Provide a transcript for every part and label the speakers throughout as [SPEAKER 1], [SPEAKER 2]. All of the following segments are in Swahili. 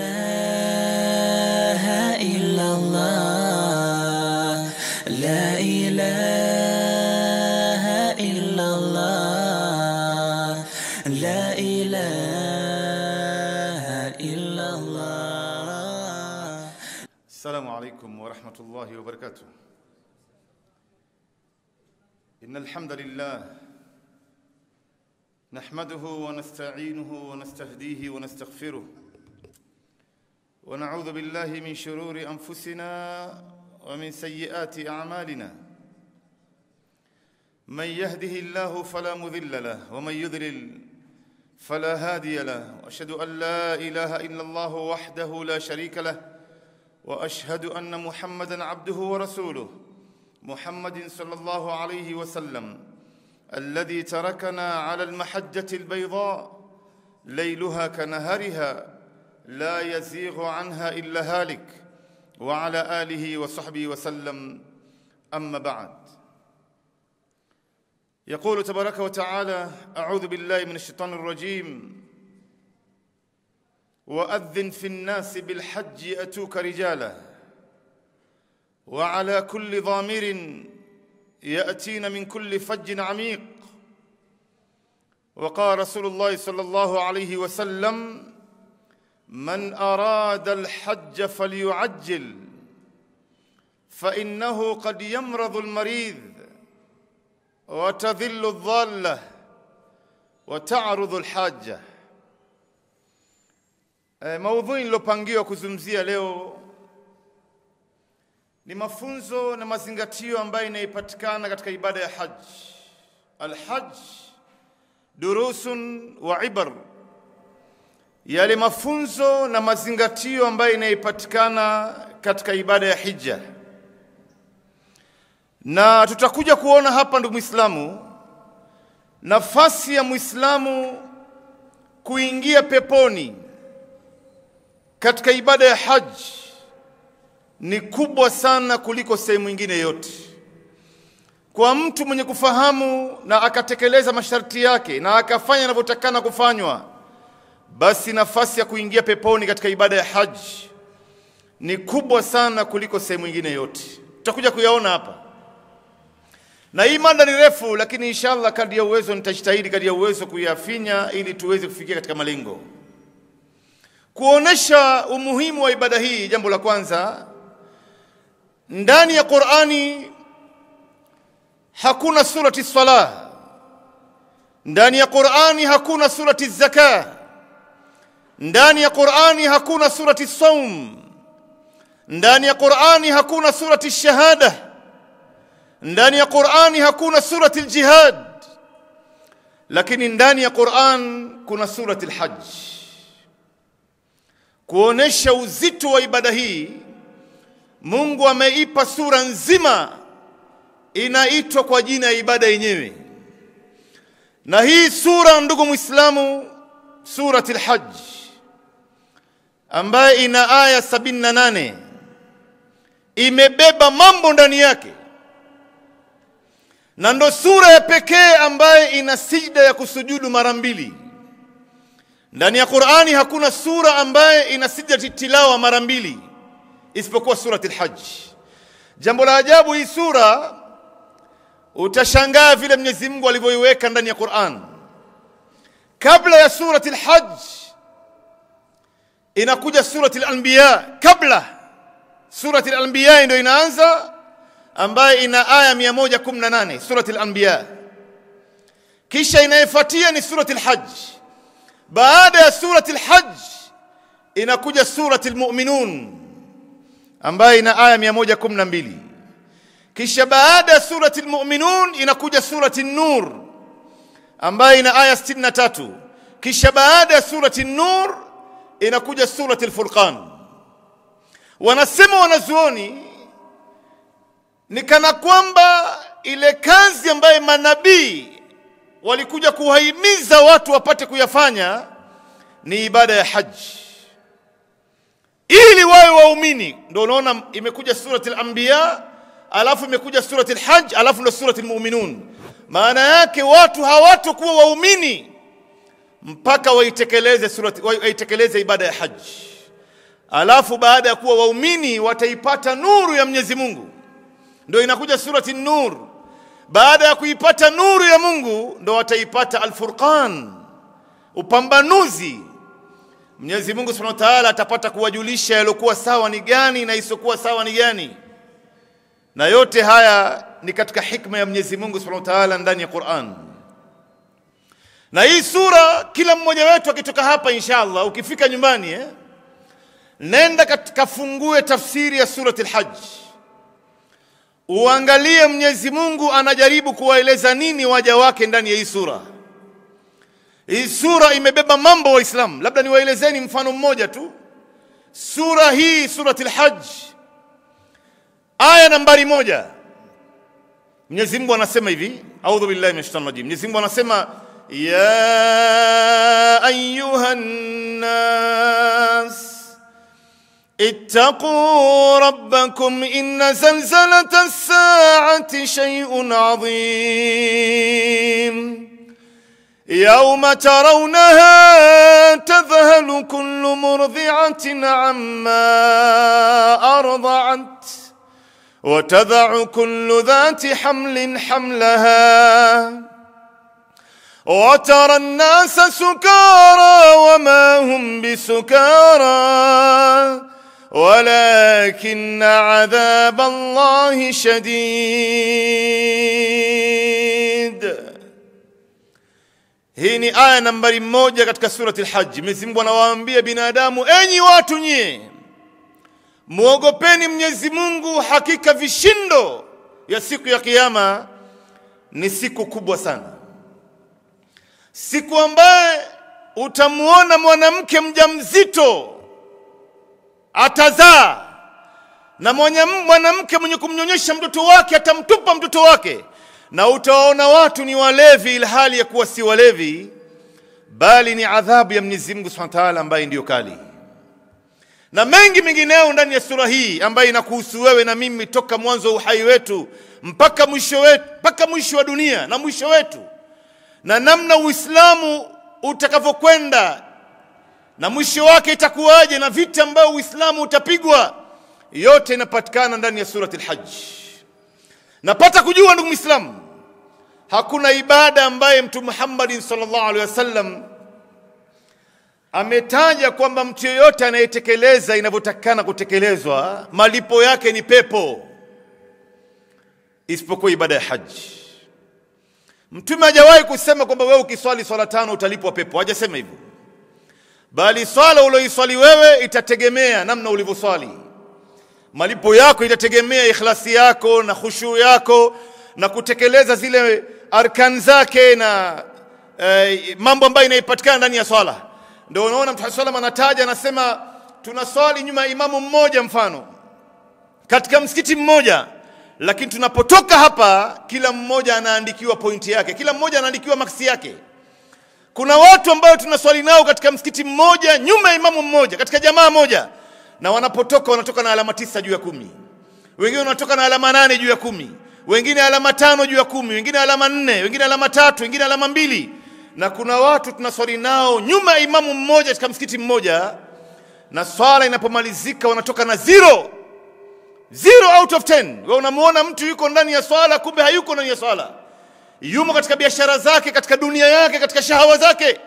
[SPEAKER 1] إله إلا الله لا إله إلا الله لا إله إلا الله السلام عليكم ورحمة الله وبركاته إن الحمد لله نحمده ونستعينه ونستهديه ونستغفره ونعوذ بالله من شرور انفسنا ومن سيئات اعمالنا من يهده الله فلا مذل له ومن يذلل فلا هادي له واشهد ان لا اله الا الله وحده لا شريك له واشهد ان محمدا عبده ورسوله محمد صلى الله عليه وسلم الذي تركنا على المحجه البيضاء ليلها كنهارها لا يزيغ عنها الا هالك وعلى اله وصحبه وسلم اما بعد يقول تبارك وتعالى اعوذ بالله من الشيطان الرجيم واذن في الناس بالحج اتوك رجالا وعلى كل ضامر ياتين من كل فج عميق وقال رسول الله صلى الله عليه وسلم من اراد الحج فليعجل فانه قد يمرض المريض وتذل الضاله وتعرض الحاجه آه، موضوع لوبانجيو كوزمزيا ليو ni mafunzo na mazingatio ambayo inaipatikana katika ibada ya haji alhaj yale mafunzo na mazingatio ambayo inayopatikana katika ibada ya hija, na tutakuja kuona hapa, ndugu Muislamu, nafasi ya Muislamu kuingia peponi katika ibada ya haji ni kubwa sana kuliko sehemu nyingine yote. Kwa mtu mwenye kufahamu na akatekeleza masharti yake na akafanya inavyotakana kufanywa basi nafasi ya kuingia peponi katika ibada ya haji ni kubwa sana kuliko sehemu nyingine yote. Tutakuja kuyaona hapa, na hii mada ni refu, lakini inshallah kadri ya uwezo nitajitahidi kadri ya uwezo kuyafinya ili tuweze kufikia katika malengo. Kuonesha umuhimu wa ibada hii, jambo la kwanza, ndani ya Qur'ani hakuna surati swala, ndani ya Qur'ani hakuna surati zaka ndani ya Qur'ani hakuna surati saum ndani ya Qur'ani hakuna surati shahada ndani ya Qur'ani hakuna surati jihad lakini ndani ya Qur'an kuna surati al-hajj kuonesha uzito wa ibada hii Mungu ameipa sura nzima inaitwa kwa jina ya ibada yenyewe na hii sura ndugu Muislamu surati al-hajj ambaye ina aya 78 imebeba mambo ndani yake na ndo sura ya pekee ambaye ina sijda ya kusujudu mara mbili ndani ya Qur'ani hakuna sura ambaye ina sijda tilawa mara mbili isipokuwa surati al-Hajj. Jambo la ajabu hii sura utashangaa vile Mwenyezi Mungu alivyoiweka ndani ya Qur'an. Kabla ya surati al-Hajj inakuja surati lanbiya kabla surati al ndio inaanza ambayo ina aya 118 surati al kisha inayefuatia ni surati lhaj baada ya surati lhaj inakuja surati al-mu'minun ambayo ina aya 112 kisha baada ya surati lmuminun inakuja surati an-nur ambayo ina aya 63 kisha baada ya surati an inakuja surati al-Furqan. Wanasema wanazuoni ni kana kwamba ile kazi ambaye manabii walikuja kuwahimiza watu wapate kuyafanya ni ibada ya haji ili wawe waumini. Ndio unaona imekuja surati al-Anbiya, alafu imekuja surati al-Hajj, alafu ndio surati al-Mu'minun. Maana yake watu hawatokuwa waumini mpaka waitekeleze waitekeleze ibada ya haji alafu baada ya kuwa waumini wataipata nuru ya Mwenyezi Mungu ndio inakuja surati nur baada ya kuipata nuru ya Mungu ndio wataipata alfurqan upambanuzi Mwenyezi Mungu Subhanahu wa Ta'ala atapata kuwajulisha yaliokuwa sawa ni gani na isiyokuwa sawa ni gani na yote haya ni katika hikma ya Mwenyezi Mungu Subhanahu wa Ta'ala ndani ya Qur'an na hii sura kila mmoja wetu akitoka hapa inshallah ukifika nyumbani eh, nenda kafungue tafsiri ya surati lhaj uangalie mwenyezi mungu anajaribu kuwaeleza nini waja wake ndani ya hii sura hii sura imebeba mambo waislamu labda niwaelezeni mfano mmoja tu sura hii surati lhaj aya nambari moja mwenyezi mungu anasema hivi audhu billahi min shaitani rajim mwenyezi mungu anasema يا ايها الناس اتقوا ربكم ان زلزله الساعه شيء عظيم يوم ترونها تذهل كل مرضعه عما ارضعت وتضع كل ذات حمل حملها وترى الناس سكارى وما هم بسكارى ولكن عذاب الله shadid. Hii ni aya nambari moja katika surati lhaji Mwenyezi Mungu anawaambia binadamu, enyi watu nyie, mwogopeni Mwenyezi Mungu, hakika vishindo ya siku ya kiama ni siku kubwa sana siku ambaye utamuona mwanamke mjamzito atazaa na mwanamke mwenye kumnyonyesha mtoto wake atamtupa mtoto wake, na utawaona watu ni walevi, ilhali ya kuwa si walevi, bali ni adhabu ya Mwenyezi Mungu Subhanahu wa Ta'ala, ambaye ndiyo kali na mengi mengineo ndani ya sura hii ambayo inakuhusu wewe na mimi toka mwanzo wa uhai wetu mpaka mwisho wetu, mpaka mwisho wa dunia na mwisho wetu na namna Uislamu utakavyokwenda na mwisho wake itakuwaje na vita ambayo Uislamu utapigwa, yote inapatikana ndani ya surati al-Hajj. Napata kujua ndugu Muislamu, hakuna ibada ambaye Mtume Muhammad sallallahu alaihi wasallam ametaja kwamba mtu yeyote anayetekeleza inavyotakikana kutekelezwa malipo yake ni pepo, isipokuwa ibada ya haji. Mtume hajawahi kusema kwamba wewe ukiswali swala tano utalipwa pepo, hajasema hivyo, bali swala uloiswali wewe itategemea namna ulivyoswali. Malipo yako itategemea ikhlasi yako na khushuu yako na kutekeleza zile arkan zake na e, mambo ambayo inaipatikana ndani ya swala. Ndio unaona Mtume swalla anataja anasema, tunaswali nyuma ya imamu mmoja, mfano katika msikiti mmoja lakini tunapotoka hapa, kila mmoja anaandikiwa pointi yake, kila mmoja anaandikiwa maksi yake. Kuna watu ambao tunaswali nao katika msikiti mmoja, nyuma ya imamu mmoja, katika jamaa moja, na wanapotoka wanatoka na alama tisa juu ya kumi, wengine wanatoka na alama nane juu ya kumi, wengine alama tano juu ya kumi, wengine alama nne, wengine alama tatu, wengine alama mbili. Na kuna watu tunaswali nao nyuma ya imamu mmoja katika msikiti mmoja, na swala inapomalizika wanatoka na zero zero out of ten wewe unamuona mtu yuko ndani ya swala kumbe hayuko ndani ya swala yumo katika biashara zake katika dunia yake katika shahawa zake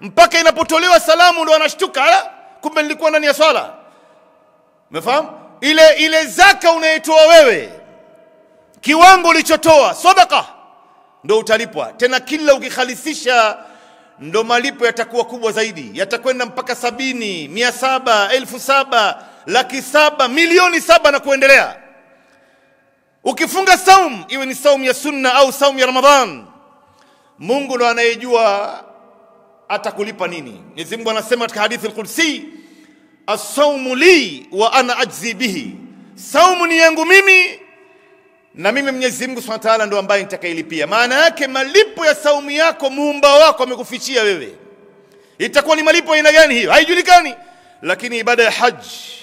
[SPEAKER 1] mpaka inapotolewa salamu ndo anashtuka ah, kumbe nilikuwa ndani ya swala umefahamu ile ile zaka unayetoa wewe kiwango ulichotoa sadaka ndo utalipwa tena kila ukikhalisisha ndo malipo yatakuwa kubwa zaidi yatakwenda mpaka sabini mia saba elfu saba laki saba milioni saba na kuendelea. Ukifunga saum iwe ni saum ya sunna au saum ya Ramadhan, Mungu ndo anayejua atakulipa nini. Mwenyezi anasema katika hadithi al-Qudsi, as li wa ana ajzi bihi, saumu ni yangu mimi na mimi Mwenyezi Mungu Ta'ala ndo ambaye nitakailipia. Maana yake malipo ya saumu yako muumba wako amekufichia wewe. Itakuwa ni malipo aina gani hiyo? Haijulikani. Lakini ibada ya haji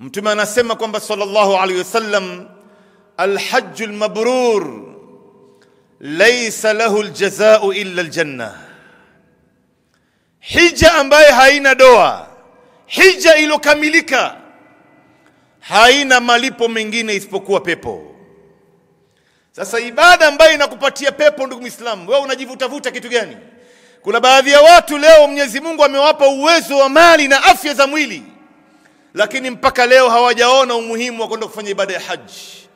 [SPEAKER 1] Mtume anasema kwamba sallallahu alaihi wasallam, alhaju lmabrur laisa lahu ljazau illa ljanna, hija ambaye haina doa, hija iliyokamilika haina malipo mengine isipokuwa pepo. Sasa ibada ambayo inakupatia pepo, ndugu Muislamu, wewe unajivutavuta kitu gani? Kuna baadhi ya watu leo Mwenyezi Mungu amewapa uwezo wa mali na afya za mwili lakini mpaka leo hawajaona umuhimu wa kwenda kufanya ibada ya haji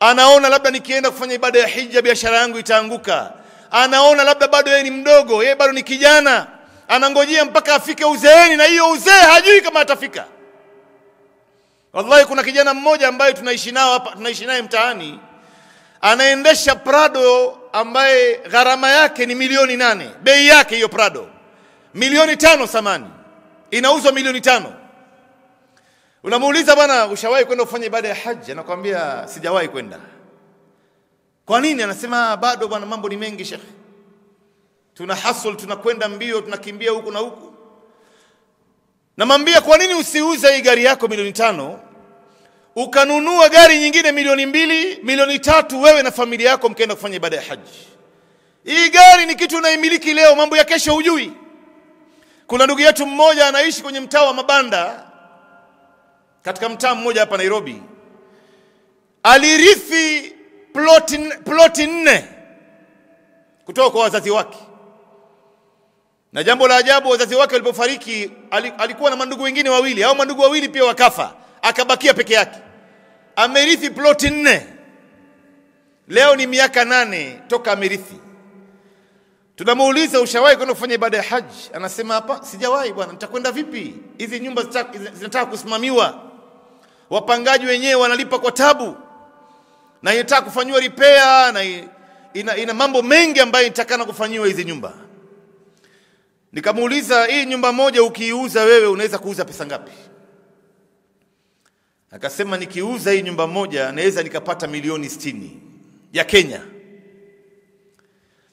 [SPEAKER 1] anaona labda nikienda kufanya ibada ya hija biashara yangu itaanguka anaona labda bado yeye ni mdogo yeye bado ni kijana anangojea mpaka afike uzeeni na hiyo uzee hajui kama atafika wallahi kuna kijana mmoja ambaye tunaishi nao hapa tunaishi naye mtaani anaendesha prado ambaye gharama yake ni milioni nane bei yake hiyo prado milioni tano samani inauzwa milioni tano Unamuuliza bwana, ushawahi kwenda kufanya ibada ya haji? Anakwambia sijawahi kwenda. Kwa nini? Anasema bado bwana, mambo ni mengi shekhe, tuna hustle, tunakwenda mbio, tunakimbia huku na huku. Namwambia, kwa nini usiuze hii gari yako milioni tano ukanunua gari nyingine milioni mbili milioni tatu wewe na familia yako mkaenda kufanya ibada ya haji? Hii gari ni kitu unaimiliki leo, mambo ya kesho hujui. Kuna ndugu yetu mmoja anaishi kwenye mtaa wa mabanda katika mtaa mmoja hapa Nairobi, alirithi ploti, ploti nne kutoka kwa wazazi wake, na jambo la ajabu, wazazi wake walipofariki alikuwa na mandugu wengine wawili, au mandugu wawili pia wakafa, akabakia peke yake. Amerithi ploti nne. Leo ni miaka nane toka amerithi. Tunamuuliza, ushawahi kwenda kufanya ibada ya haji? Anasema hapa, sijawahi bwana. Nitakwenda vipi? Hizi nyumba zinataka kusimamiwa wapangaji wenyewe wanalipa kwa tabu na inataka kufanyiwa ripea na ina, ina mambo mengi ambayo inatakana kufanyiwa hizi nyumba nikamuuliza hii nyumba moja ukiiuza wewe unaweza kuuza pesa ngapi akasema nikiuza hii nyumba moja naweza nikapata milioni sitini ya Kenya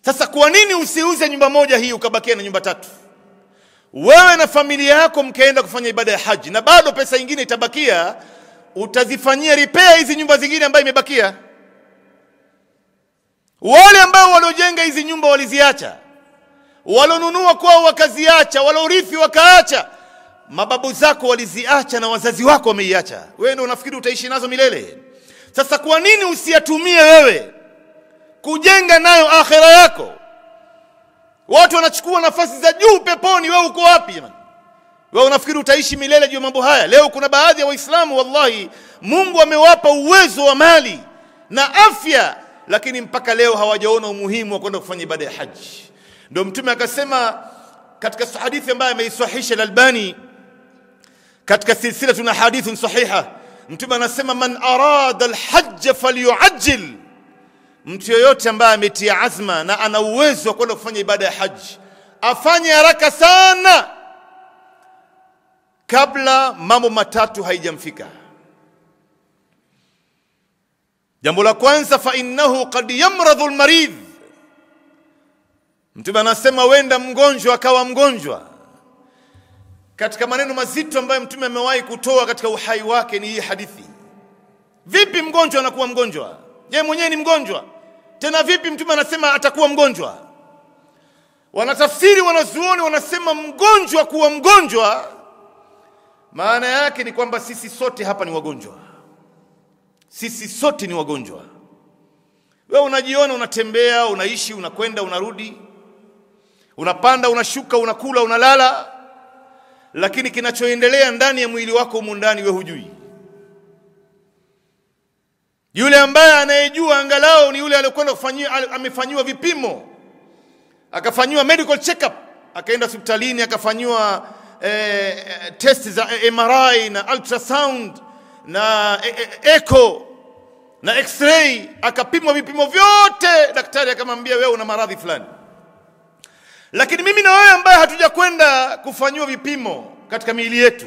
[SPEAKER 1] sasa kwa nini usiuze nyumba moja hii ukabakia na nyumba tatu wewe na familia yako mkaenda kufanya ibada ya haji na bado pesa nyingine itabakia utazifanyia repair hizi nyumba zingine ambayo imebakia. Wale ambao waliojenga hizi nyumba waliziacha, walonunua kwao wakaziacha, walorithi wakaacha, mababu zako waliziacha na wazazi wako wameiacha. Wewe ndio unafikiri utaishi nazo milele? Sasa kwa nini usiyatumie wewe kujenga nayo akhera yako? Watu wanachukua nafasi za juu peponi, wewe uko wapi jamani? wewe unafikiri utaishi milele juu ya mambo haya? Leo kuna baadhi ya wa Waislamu wallahi, Mungu amewapa uwezo wa mali na afya, lakini mpaka leo hawajaona umuhimu wa kwenda kufanya ibada ya haji. Ndio Mtume akasema katika hadithi ambayo ameisahihisha Al-Albani katika silsila tuna hadithi sahiha, Mtume anasema man arada alhajja falyuajil, mtu yoyote ambaye ametia azma na ana uwezo wa kwenda kufanya ibada ya haji afanye haraka sana kabla mambo matatu haijamfika. Jambo la kwanza, fa innahu qad yamradhu lmaridh Mtume anasema wenda mgonjwa akawa mgonjwa. Katika maneno mazito ambayo Mtume amewahi kutoa katika uhai wake ni hii hadithi. Vipi mgonjwa anakuwa mgonjwa? Je, mwenyewe ni mgonjwa? Tena vipi Mtume anasema atakuwa mgonjwa? Wanatafsiri wanazuoni wanasema mgonjwa kuwa mgonjwa maana yake ni kwamba sisi sote hapa ni wagonjwa, sisi sote ni wagonjwa. Wewe unajiona unatembea, unaishi, unakwenda, unarudi, unapanda, unashuka, unakula, unalala, lakini kinachoendelea ndani ya mwili wako humu ndani wewe hujui. Yule ambaye anayejua angalau ni yule aliyokwenda kufanyiwa, amefanyiwa vipimo, akafanyiwa medical check up, akaenda hospitalini, akafanyiwa Eh, eh, test za eh, MRI na ultrasound na eh, echo na x-ray, akapimwa vipimo vyote, daktari akamwambia wewe una maradhi fulani. Lakini mimi na wewe ambaye hatujakwenda kufanyiwa vipimo katika miili yetu,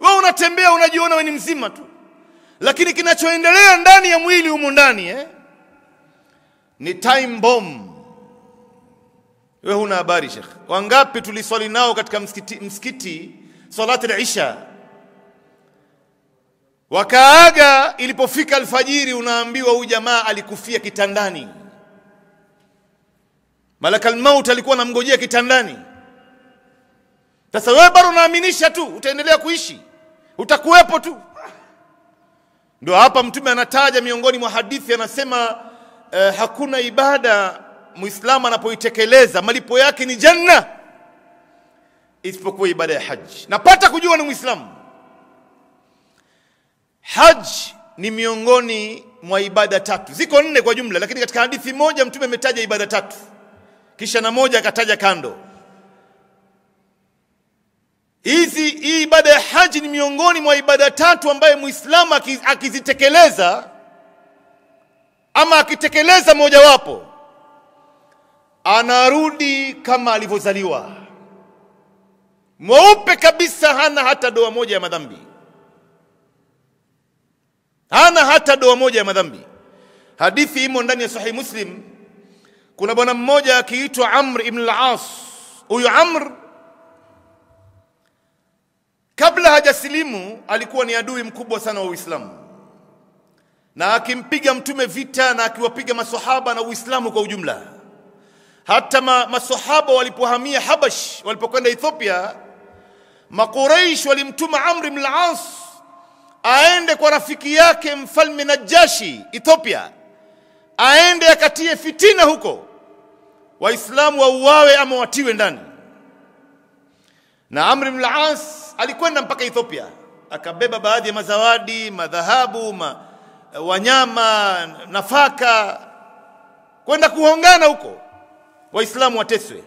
[SPEAKER 1] wewe unatembea unajiona wewe ni mzima tu, lakini kinachoendelea ndani ya mwili humo ndani eh, ni time bomb wewe huna habari shekh wangapi tuliswali nao katika msikiti, msikiti salati al-isha wakaaga ilipofika alfajiri unaambiwa huyu jamaa alikufia kitandani al maut alikuwa anamgojea kitandani sasa wewe bado unaaminisha tu utaendelea kuishi utakuwepo tu ndio hapa mtume anataja miongoni mwa hadithi anasema eh, hakuna ibada muislamu anapoitekeleza malipo yake ni janna, isipokuwa ibada ya haji. Napata kujua ni muislamu. Haji ni miongoni mwa ibada tatu, ziko nne kwa jumla, lakini katika hadithi moja Mtume ametaja ibada tatu, kisha na moja akataja kando. Hizi hii ibada ya haji ni miongoni mwa ibada tatu ambaye muislamu akizitekeleza ama akitekeleza mojawapo anarudi kama alivyozaliwa mweupe kabisa, hana hata doa moja ya madhambi, hana hata doa moja ya madhambi. Hadithi imo ndani ya Sahihi Muslim. Kuna bwana mmoja akiitwa Amr ibn al-As. Huyu Amr kabla hajasilimu alikuwa ni adui mkubwa sana wa Uislamu na akimpiga Mtume vita na akiwapiga masahaba na Uislamu kwa ujumla hata ma, masahaba walipohamia Habash, walipokwenda Ethiopia, Makuraish walimtuma Amr ibn al-As aende kwa rafiki yake mfalme Najashi Ethiopia, aende akatie fitina huko, Waislamu wauawe ama watiwe ndani. Na Amr ibn al-As alikwenda mpaka Ethiopia, akabeba baadhi ya mazawadi, madhahabu, ma, wanyama, nafaka, kwenda kuhongana huko waislamu wateswe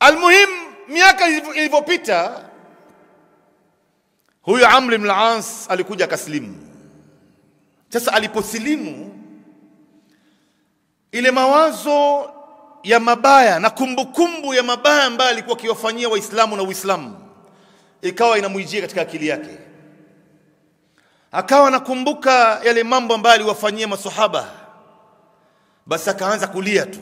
[SPEAKER 1] almuhim miaka ilivyopita huyu amr ibn al alikuja akasilimu sasa aliposilimu ile mawazo ya mabaya na kumbukumbu kumbu ya mabaya ambayo alikuwa akiwafanyia waislamu na uislamu ikawa inamwijia katika akili yake akawa nakumbuka yale mambo ambayo aliwafanyia masahaba basi akaanza kulia tu,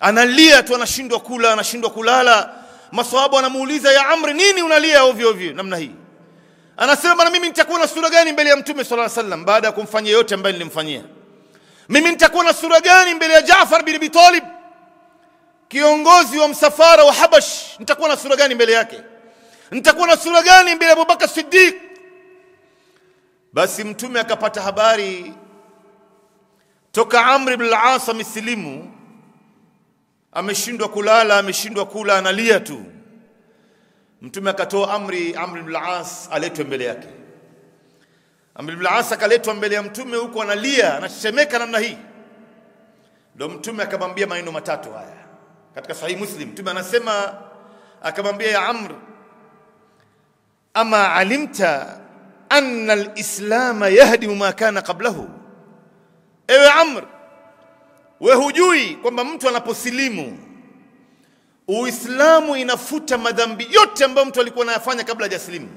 [SPEAKER 1] analia tu, anashindwa kula, anashindwa kulala. Maswahaba anamuuliza ya Amri, nini unalia ovyo ovyo namna hii? Anasema na mimi nitakuwa na sura gani mbele ya Mtume sala alaihi wasallam baada ya kumfanyia yote ambayo nilimfanyia? Mimi nitakuwa na sura gani mbele ya Jaafar bin Abi Talib, kiongozi wa msafara wa Habash? Nitakuwa na sura gani mbele yake? Nitakuwa na sura gani mbele ya Abubakar Siddiq? Basi Mtume akapata habari toka Amr ibn al-As amesilimu, ameshindwa kulala, ameshindwa kula, analia tu. Mtume akatoa amri, Amr ibn al-As aletwe mbele yake. Amr ibn al-As akaletwa mbele ya Mtume, huko analia, anachemeka namna hii. Ndio Mtume akamwambia maneno matatu haya katika sahih Muslim. Mtume anasema akamwambia, ya Amr, ama alimta anna al-Islam yahdimu ma kana qablahu ewe Amr, we hujui kwamba mtu anaposilimu Uislamu inafuta madhambi yote ambayo mtu alikuwa anayafanya kabla hajasilimu.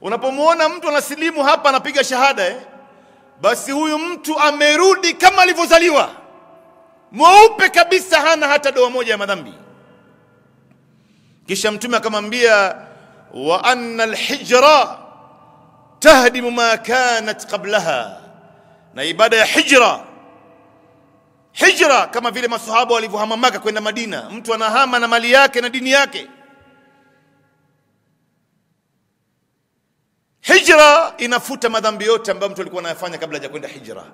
[SPEAKER 1] Unapomwona mtu anasilimu hapa anapiga shahada eh, basi huyu mtu amerudi kama alivyozaliwa, mweupe kabisa, hana hata doa moja ya madhambi. Kisha Mtume akamwambia wa anna alhijra tahdimu ma kanat qablaha na ibada ya hijra hijra kama vile masahaba walivyohama Maka kwenda Madina. Mtu anahama na mali yake na dini yake. Hijra inafuta madhambi yote ambayo mtu alikuwa anayafanya kabla ya kwenda hijra.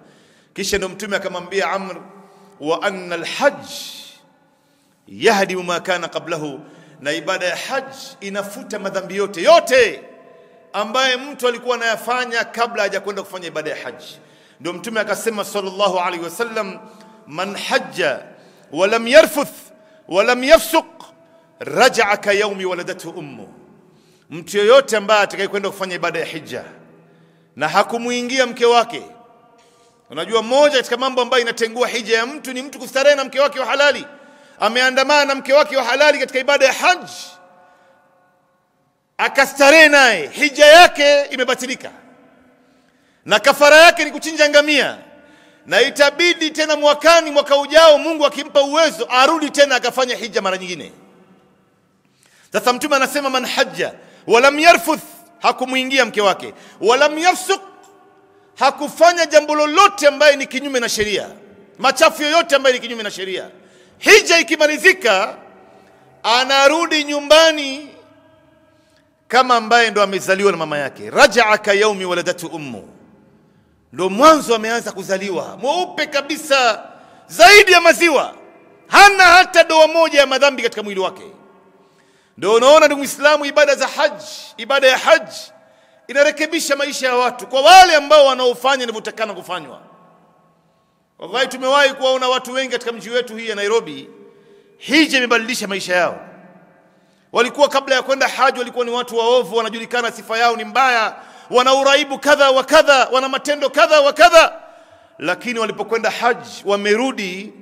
[SPEAKER 1] Kisha ndio Mtume akamwambia Amr, wa anna alhajj yahdimu ma kana qablahu, na ibada ya haj inafuta madhambi yote yote ambaye mtu alikuwa anayafanya kabla hajakwenda kufanya ibada ya haji ndio mtume akasema sallallahu alaihi wasallam man hajja walam yarfuth walam yafsuq rajaa ka yaumi waladathu ummu mtu yoyote ambaye atakaye kwenda kufanya ibada ya hija na hakumuingia mke wake unajua moja katika mambo ambayo inatengua hija ya mtu ni mtu kustarehe na mke wake wa halali ameandamana na mke wake wa halali katika ibada ya haji akastarehe naye hija yake imebatilika na kafara yake ni kuchinja ngamia, na itabidi tena mwakani, mwaka ujao, Mungu akimpa uwezo arudi tena akafanya hija mara nyingine. Sasa Mtume anasema man hajja walam yarfuth, hakumuingia mke wake, walam yafsuk, hakufanya jambo lolote ambaye ni kinyume na sheria, machafu yoyote ambaye ni kinyume na sheria. Hija ikimalizika, anarudi nyumbani kama ambaye ndo amezaliwa na mama yake, rajaa ka yaumi waladatu ummu ndo mwanzo ameanza kuzaliwa mweupe kabisa zaidi ya maziwa, hana hata doa moja ya madhambi katika mwili wake. Ndio unaona ndugu Muislamu, ibada za haji, ibada ya haji inarekebisha maisha ya watu kwa wale ambao wanaofanya inavyotakana kufanywa. Wallahi, tumewahi kuwaona watu wengi katika mji wetu hii ya Nairobi, hija imebadilisha maisha yao. Walikuwa kabla ya kwenda haji walikuwa ni watu waovu, wanajulikana, sifa yao ni mbaya wana uraibu kadha wa kadha, wana matendo kadha wa kadha, lakini walipokwenda haji wamerudi.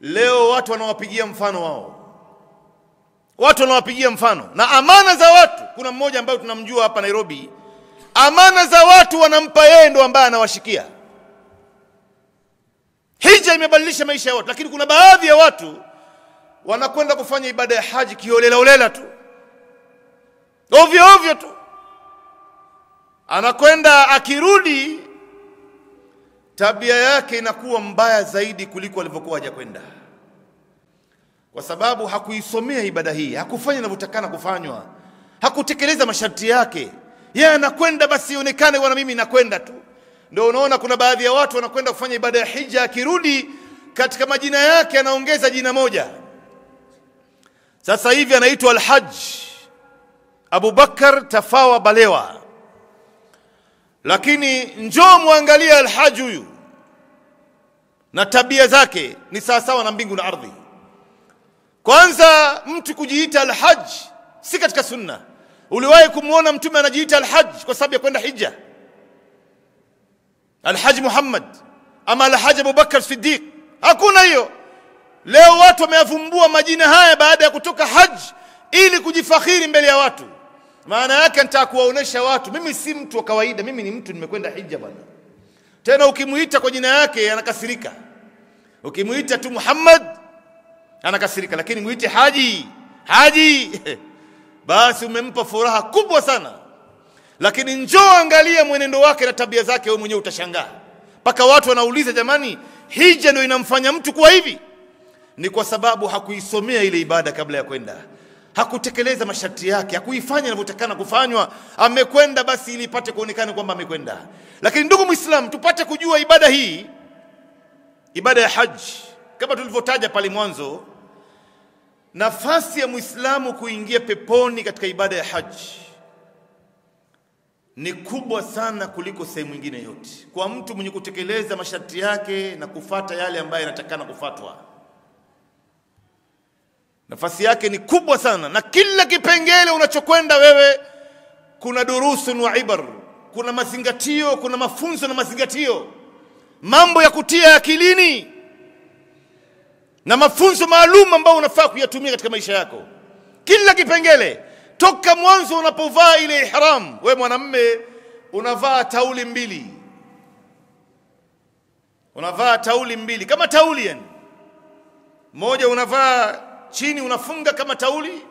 [SPEAKER 1] Leo watu wanawapigia mfano wao, watu wanawapigia mfano na amana za watu. Kuna mmoja ambaye tunamjua hapa Nairobi, amana za watu wanampa yeye, ndo ambaye anawashikia. Hija imebadilisha maisha ya watu, lakini kuna baadhi ya watu wanakwenda kufanya ibada ya haji kiolelaolela tu, ovyo ovyo tu anakwenda akirudi tabia yake inakuwa mbaya zaidi kuliko alivyokuwa hajakwenda kwa sababu hakuisomea ibada hii hakufanya inavyotakana kufanywa hakutekeleza masharti yake yeye anakwenda basi ionekane bwana mimi nakwenda tu ndio unaona kuna baadhi ya watu wanakwenda kufanya ibada ya hija akirudi katika majina yake anaongeza jina moja sasa hivi anaitwa alhaj abubakar tafawa balewa lakini njoo mwangalie alhaji huyu na tabia zake ni sawasawa na mbingu na ardhi kwanza mtu kujiita alhaji si katika sunna uliwahi kumwona mtume anajiita alhaji kwa sababu ya kwenda hija alhaji muhammad ama alhaji abubakar sidiq hakuna hiyo leo watu wameyavumbua majina haya baada ya kutoka haji ili kujifakhiri mbele ya watu maana yake nitaka kuwaonesha watu mimi si mtu wa kawaida mimi ni mtu nimekwenda hija bwana tena ukimuita kwa jina yake anakasirika ukimuita tu muhammad anakasirika lakini muite haji haji basi umempa furaha kubwa sana lakini njoo angalia mwenendo wake na tabia zake wewe mwenyewe utashangaa mpaka watu wanauliza jamani hija ndio inamfanya mtu kuwa hivi ni kwa sababu hakuisomea ile ibada kabla ya kwenda hakutekeleza masharti yake, hakuifanya inavyotakana kufanywa, amekwenda basi ili ipate kuonekana kwamba amekwenda. Lakini ndugu Muislam, tupate kujua ibada hii, ibada ya haji, kama tulivyotaja pale mwanzo, nafasi ya Muislamu kuingia peponi katika ibada ya haji ni kubwa sana kuliko sehemu nyingine yote, kwa mtu mwenye kutekeleza masharti yake na kufata yale ambayo yanatakana kufatwa nafasi yake ni kubwa sana na kila kipengele unachokwenda wewe kuna durusun wa ibar kuna mazingatio kuna mafunzo na mazingatio mambo ya kutia akilini na mafunzo maalum ambayo unafaa kuyatumia katika maisha yako kila kipengele toka mwanzo unapovaa ile ihram we mwanamme unavaa tauli mbili unavaa tauli mbili kama tauli yani moja unavaa chini unafunga kama tauli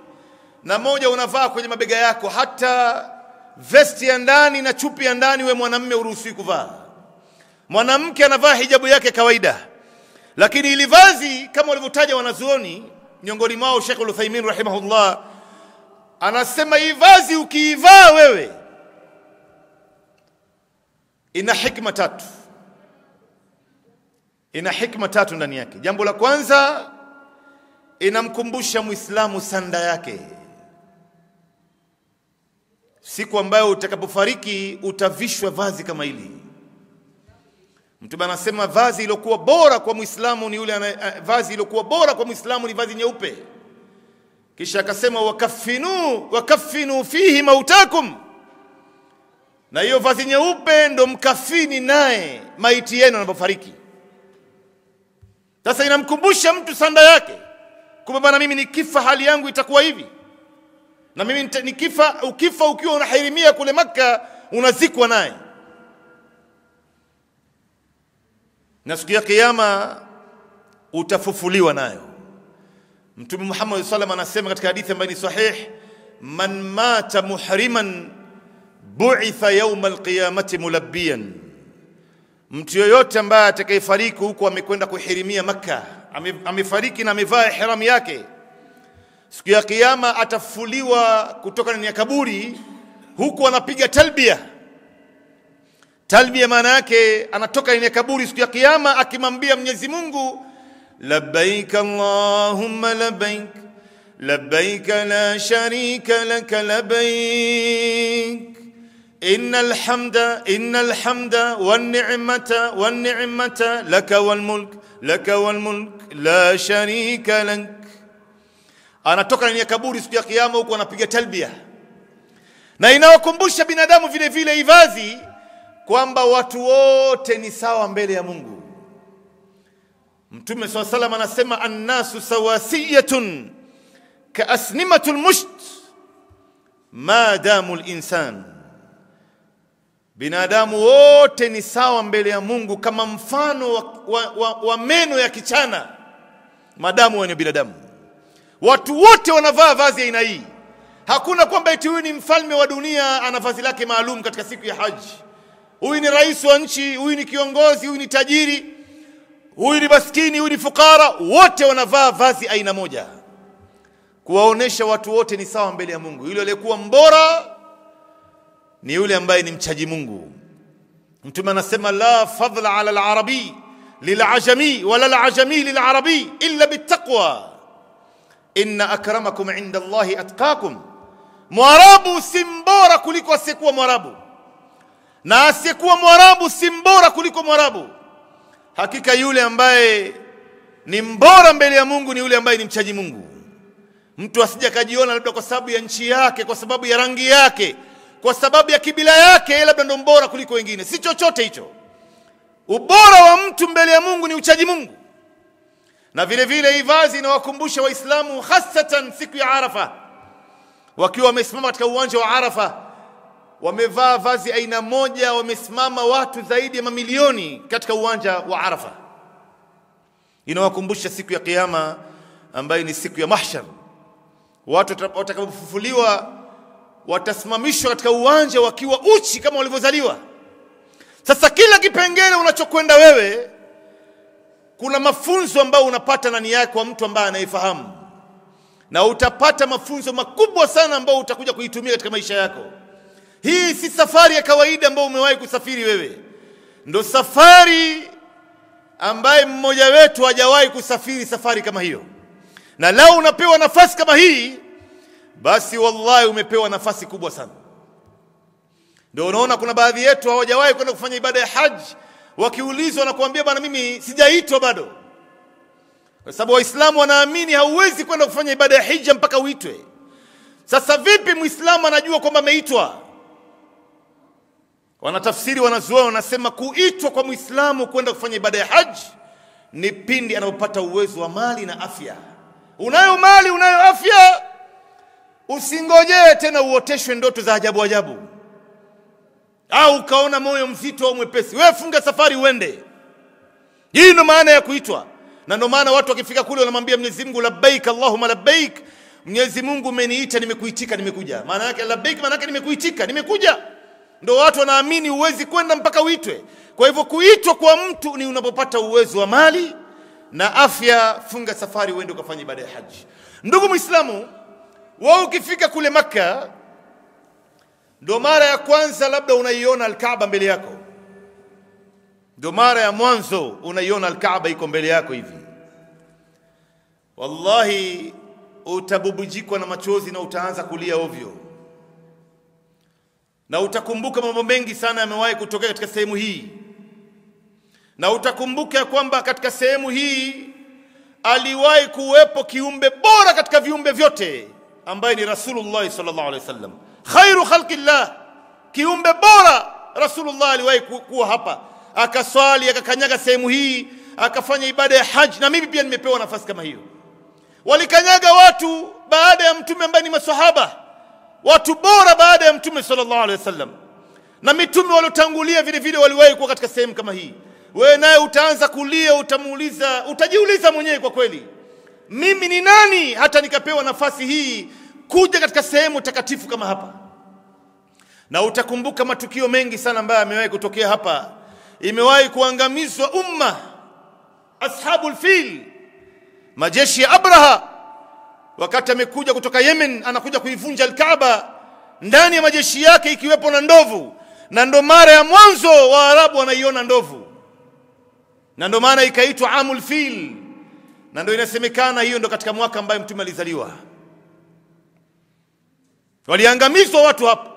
[SPEAKER 1] na moja unavaa kwenye mabega yako. Hata vesti ya ndani na chupi ya ndani we mwanamme uruhusiwi kuvaa. Mwanamke anavaa hijabu yake kawaida, lakini ili vazi kama walivyotaja wanazuoni, miongoni mwao Sheikh Al-Uthaymeen rahimahullah anasema hii vazi ukiivaa wewe ina hikma tatu, ina hikma tatu ndani yake. Jambo la kwanza inamkumbusha Muislamu sanda yake, siku ambayo utakapofariki utavishwa vazi kama hili. Mtume anasema vazi iliyokuwa bora kwa Muislamu ni yule eh, vazi iliyokuwa bora kwa Muislamu ni vazi nyeupe. Kisha akasema wakafinu, wakafinu fihi mautakum, na hiyo vazi nyeupe ndo mkafini naye maiti yenu anapofariki. Sasa inamkumbusha mtu sanda yake kumbe bana mimi nikifa hali yangu itakuwa hivi na mimi nikifa ukifa ukiwa unahirimia kule Makka unazikwa naye na siku ya kiyama utafufuliwa nayo mtume Muhammad sallam anasema katika hadithi ambayo ni sahih man mata muhriman bu'itha yawm alqiyamati mulabbiyan mtu yoyote ambaye atakayefariki huko amekwenda kuhirimia Makka amefariki na amevaa ihram yake, siku ya Kiyama atafufuliwa kutoka ndani ya kaburi, huku anapiga talbia. Talbia maana yake anatoka ndani ya kaburi siku ya Kiyama akimwambia Mwenyezi Mungu, labbaik allahumma labbaik labbaik la sharika lak labbaik إن الحمد إن الحمد والنعمة والنعمة لك والملك لك والملك لا شريك لك anatoka ndani ya kaburi siku ya kiyama huko anapiga talbia na inawakumbusha binadamu vile vile hivadhi kwamba watu wote ni sawa mbele ya Mungu Mtume swalla salam anasema annasu sawasiyatun kaasnimatul musht ma damu linsan Binadamu wote ni sawa mbele ya Mungu kama mfano wa, wa, wa, wa meno ya kichana madamu wenye binadamu. Watu wote wanavaa vazi aina hii. Hakuna kwamba eti huyu ni mfalme wa dunia ana vazi lake maalum katika siku ya haji, huyu ni rais wa nchi, huyu ni kiongozi, huyu ni tajiri, huyu ni maskini, huyu ni fukara. Wote wanavaa vazi aina moja, kuwaonesha watu wote ni sawa mbele ya Mungu. Yule aliyekuwa mbora ni yule ambaye ni mchaji Mungu. Mtume anasema la fadla ala alarabi lilajami wala alajami lilarabi illa bittaqwa inna akramakum inda Allahi atqakum, mwarabu si mbora kuliko asiyekuwa mwarabu na asiyekuwa mwarabu si mbora kuliko mwarabu. Hakika yule ambaye ni mbora mbele ya Mungu ni yule ambaye ni mchaji Mungu. Mtu asije kajiona labda kwa sababu ya nchi yake, kwa sababu ya rangi yake kwa sababu ya kibila yake, labda ndo mbora kuliko wengine. Si chochote hicho. Ubora wa mtu mbele ya Mungu ni uchaji Mungu. Na vile vile hii vazi inawakumbusha Waislamu hasatan siku ya Arafa, wakiwa wamesimama katika uwanja wa Arafa, wamevaa vazi aina moja, wamesimama watu zaidi ya mamilioni katika uwanja wa Arafa. Inawakumbusha siku ya Kiyama ambayo ni siku ya mahshar, watu watakapofufuliwa watasimamishwa katika uwanja wakiwa uchi kama walivyozaliwa. Sasa kila kipengele unachokwenda wewe, kuna mafunzo ambayo unapata ndani yake kwa mtu ambaye anayefahamu, na utapata mafunzo makubwa sana ambayo utakuja kuitumia katika maisha yako. Hii si safari ya kawaida ambayo umewahi kusafiri wewe, ndo safari ambaye mmoja wetu hajawahi kusafiri safari kama hiyo, na lao unapewa nafasi kama hii basi wallahi umepewa nafasi kubwa sana ndio unaona kuna baadhi yetu hawajawahi kwenda kufanya ibada ya haji wakiulizwa na kuambia bana mimi sijaitwa bado kwa sababu waislamu wanaamini hauwezi kwenda kufanya ibada ya hija mpaka uitwe sasa vipi mwislamu anajua kwamba ameitwa wanatafsiri wanazua wanasema kuitwa kwa mwislamu kwenda kufanya ibada ya haji ni pindi anapopata uwezo wa mali na afya unayo mali unayo afya Usingojee tena uoteshwe ndoto za ajabu ajabu, au ukaona moyo mzito au mwepesi. Wewe funga safari uende. Hii ndio maana ya kuitwa, na ndio maana watu wakifika kule wanamwambia Mwenyezi Mungu labbaik allahumma labbaik, Mwenyezi Mungu umeniita, nimekuitika, nimekuja. Maana yake labbaik, maana yake nimekuitika, nimekuja. Ndio watu wanaamini huwezi kwenda mpaka uitwe. Kwa hivyo kuitwa kwa mtu ni unapopata uwezo wa mali na afya. Funga safari uende ukafanya ibada ya haji, ndugu Muislamu. Wewe ukifika kule Makka ndo mara ya kwanza labda unaiona Alkaaba mbele yako, ndo mara ya mwanzo unaiona Alkaaba iko mbele yako hivi, wallahi utabubujikwa na machozi na utaanza kulia ovyo, na utakumbuka mambo mengi sana yamewahi kutokea katika sehemu hii, na utakumbuka ya kwamba katika sehemu hii aliwahi kuwepo kiumbe bora katika viumbe vyote ambaye ni Rasulullah sallallahu alaihi wasallam, khairu khalqillah, kiumbe bora. Rasulullah aliwahi kuwa hapa akaswali, akakanyaga sehemu hii, akafanya ibada ya haji, na mimi pia nimepewa nafasi kama hiyo. Walikanyaga watu baada ya mtume ambaye ni maswahaba, watu bora baada ya mtume sallallahu alaihi wasallam, na mitume waliotangulia vile vile waliwahi kuwa katika sehemu kama hii. Wewe naye utaanza kulia, utamuuliza, utajiuliza mwenyewe kwa kweli mimi ni nani hata nikapewa nafasi hii kuja katika sehemu takatifu kama hapa na utakumbuka matukio mengi sana ambayo yamewahi kutokea hapa imewahi kuangamizwa umma ashabul fil majeshi ya abraha wakati amekuja kutoka yemen anakuja kuivunja alkaaba ndani ya majeshi yake ikiwepo na ndovu na ndo mara ya mwanzo wa arabu wanaiona ndovu na ndo maana ikaitwa amul fil na ndio inasemekana hiyo ndo katika mwaka ambayo mtume alizaliwa. Waliangamizwa watu hapo.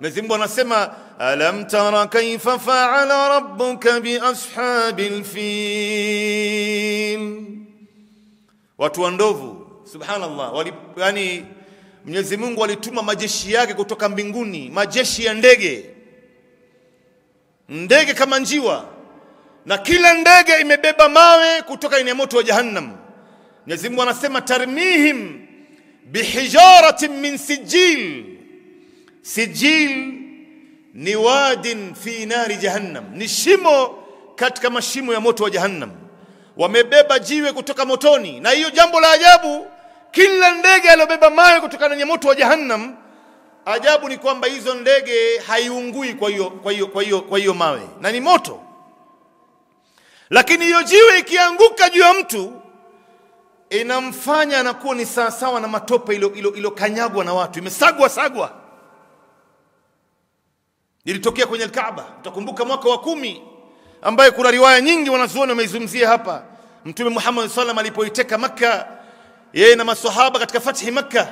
[SPEAKER 1] Mwenyezi Mungu anasema alam tara kaifa faala rabbuka bi ashabil fil, watu wa ndovu. Subhanallah, wali, yani Mwenyezi Mungu alituma majeshi yake kutoka mbinguni, majeshi ya ndege, ndege kama njiwa, na kila ndege imebeba mawe kutoka eneo moto wa Jahannam. Mwenyezi Mungu anasema tarmihim bihijaratin min sijil. Sijil ni wadin fi nari jahannam, ni shimo katika mashimo ya moto wa jahannam. Wamebeba jiwe kutoka motoni, na hiyo jambo la ajabu, kila ndege aliyobeba mawe kutoka kwenye moto wa jahannam, ajabu ni kwamba hizo ndege haiungui kwa hiyo kwa hiyo kwa hiyo kwa hiyo mawe, na ni moto. Lakini hiyo jiwe ikianguka juu ya mtu inamfanya anakuwa ni sawasawa na matope iliyokanyagwa na watu, imesagwa sagwa. Ilitokea kwenye Alkaaba, utakumbuka mwaka wa kumi, ambaye kuna riwaya nyingi wanazuoni wameizungumzia hapa. Mtume Muhammad sallam alipoiteka Makka, yeye na maswahaba katika fathi Makka,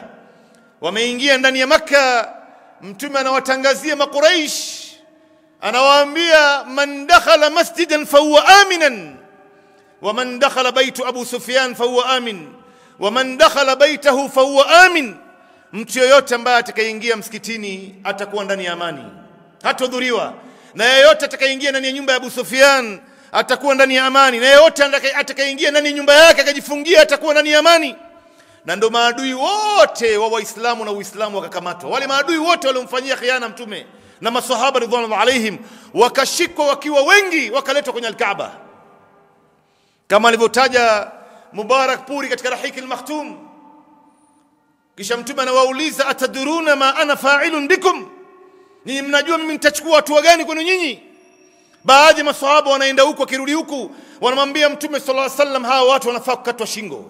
[SPEAKER 1] wameingia ndani ya Makka, Mtume anawatangazia Makuraish, anawaambia man dakhala masjidan fahuwa aminan ومن دخل بيت أبو سفيان فهو آمن ومن دخل بيته فهو amin mtu yoyote ambaye atakayeingia msikitini atakuwa ndani ya amani hatodhuriwa na yeyote atakayeingia ndani ya nyumba ya Abu Sufyan atakuwa ndani ya amani na yeyote atakayeingia ndani ya nyumba yake akajifungia atakuwa ndani ya amani na ndo maadui wote wa Waislamu na Uislamu wakakamatwa wale maadui wote waliomfanyia khiana mtume na maswahaba ridwanullah alaihim wakashikwa wakiwa wengi wakaletwa kwenye alkaaba kama alivyotaja Mubarak Puri katika Rahiki al Kisha Mtume anawauliza ataduruna ma ana fa'ilun bikum, ninyi mnajua mimi nitachukua hatua gani kwenu nyinyi? Baadhi ya maswahaba wanaenda huku wakirudi huku, wanamwambia Mtume sallallahu alaihi wasallam, hawa watu wanafaa kukatwa shingo.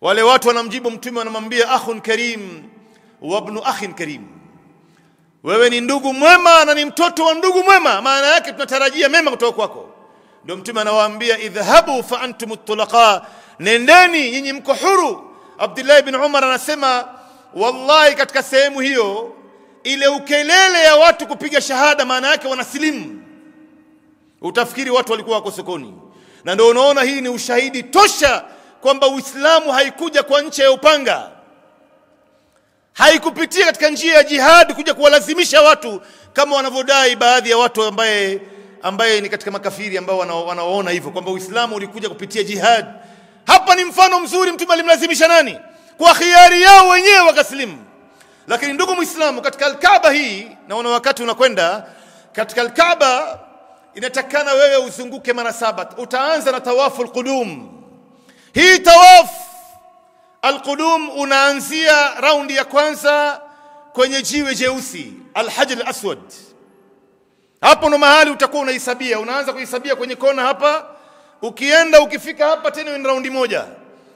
[SPEAKER 1] Wale watu wanamjibu Mtume, wanamwambia akhun karim wa ibn akhin karim, wewe ni ndugu mwema na ni mtoto wa ndugu mwema, maana yake tunatarajia mema kutoka kwako ndio mtume anawaambia idhhabu fa antum tulaqa nendeni nyinyi mko huru abdullah ibn umar anasema wallahi katika sehemu hiyo ile ukelele ya watu kupiga shahada maana yake wanasilimu utafikiri watu walikuwa wako sokoni na ndio unaona hii ni ushahidi tosha kwamba uislamu haikuja kwa ncha ya upanga haikupitia katika njia ya jihadi kuja kuwalazimisha watu kama wanavyodai baadhi ya watu ambaye ambaye ni katika makafiri ambao wanaona hivyo kwamba Uislamu ulikuja kupitia jihad. Hapa ni mfano mzuri, Mtume alimlazimisha nani? Kwa khiari yao wenyewe wakaslimu Lakini ndugu Muislamu, katika Alkaaba hii, naona wakati unakwenda, katika Alkaaba inatakana wewe uzunguke mara saba. Utaanza na tawafu alqudum. Hii tawafu alqudum unaanzia raundi ya kwanza kwenye jiwe jeusi alhajar alaswad hapo ndo mahali utakuwa unahesabia unaanza kuhesabia kwenye kona hapa ukienda ukifika hapa tena uende raundi moja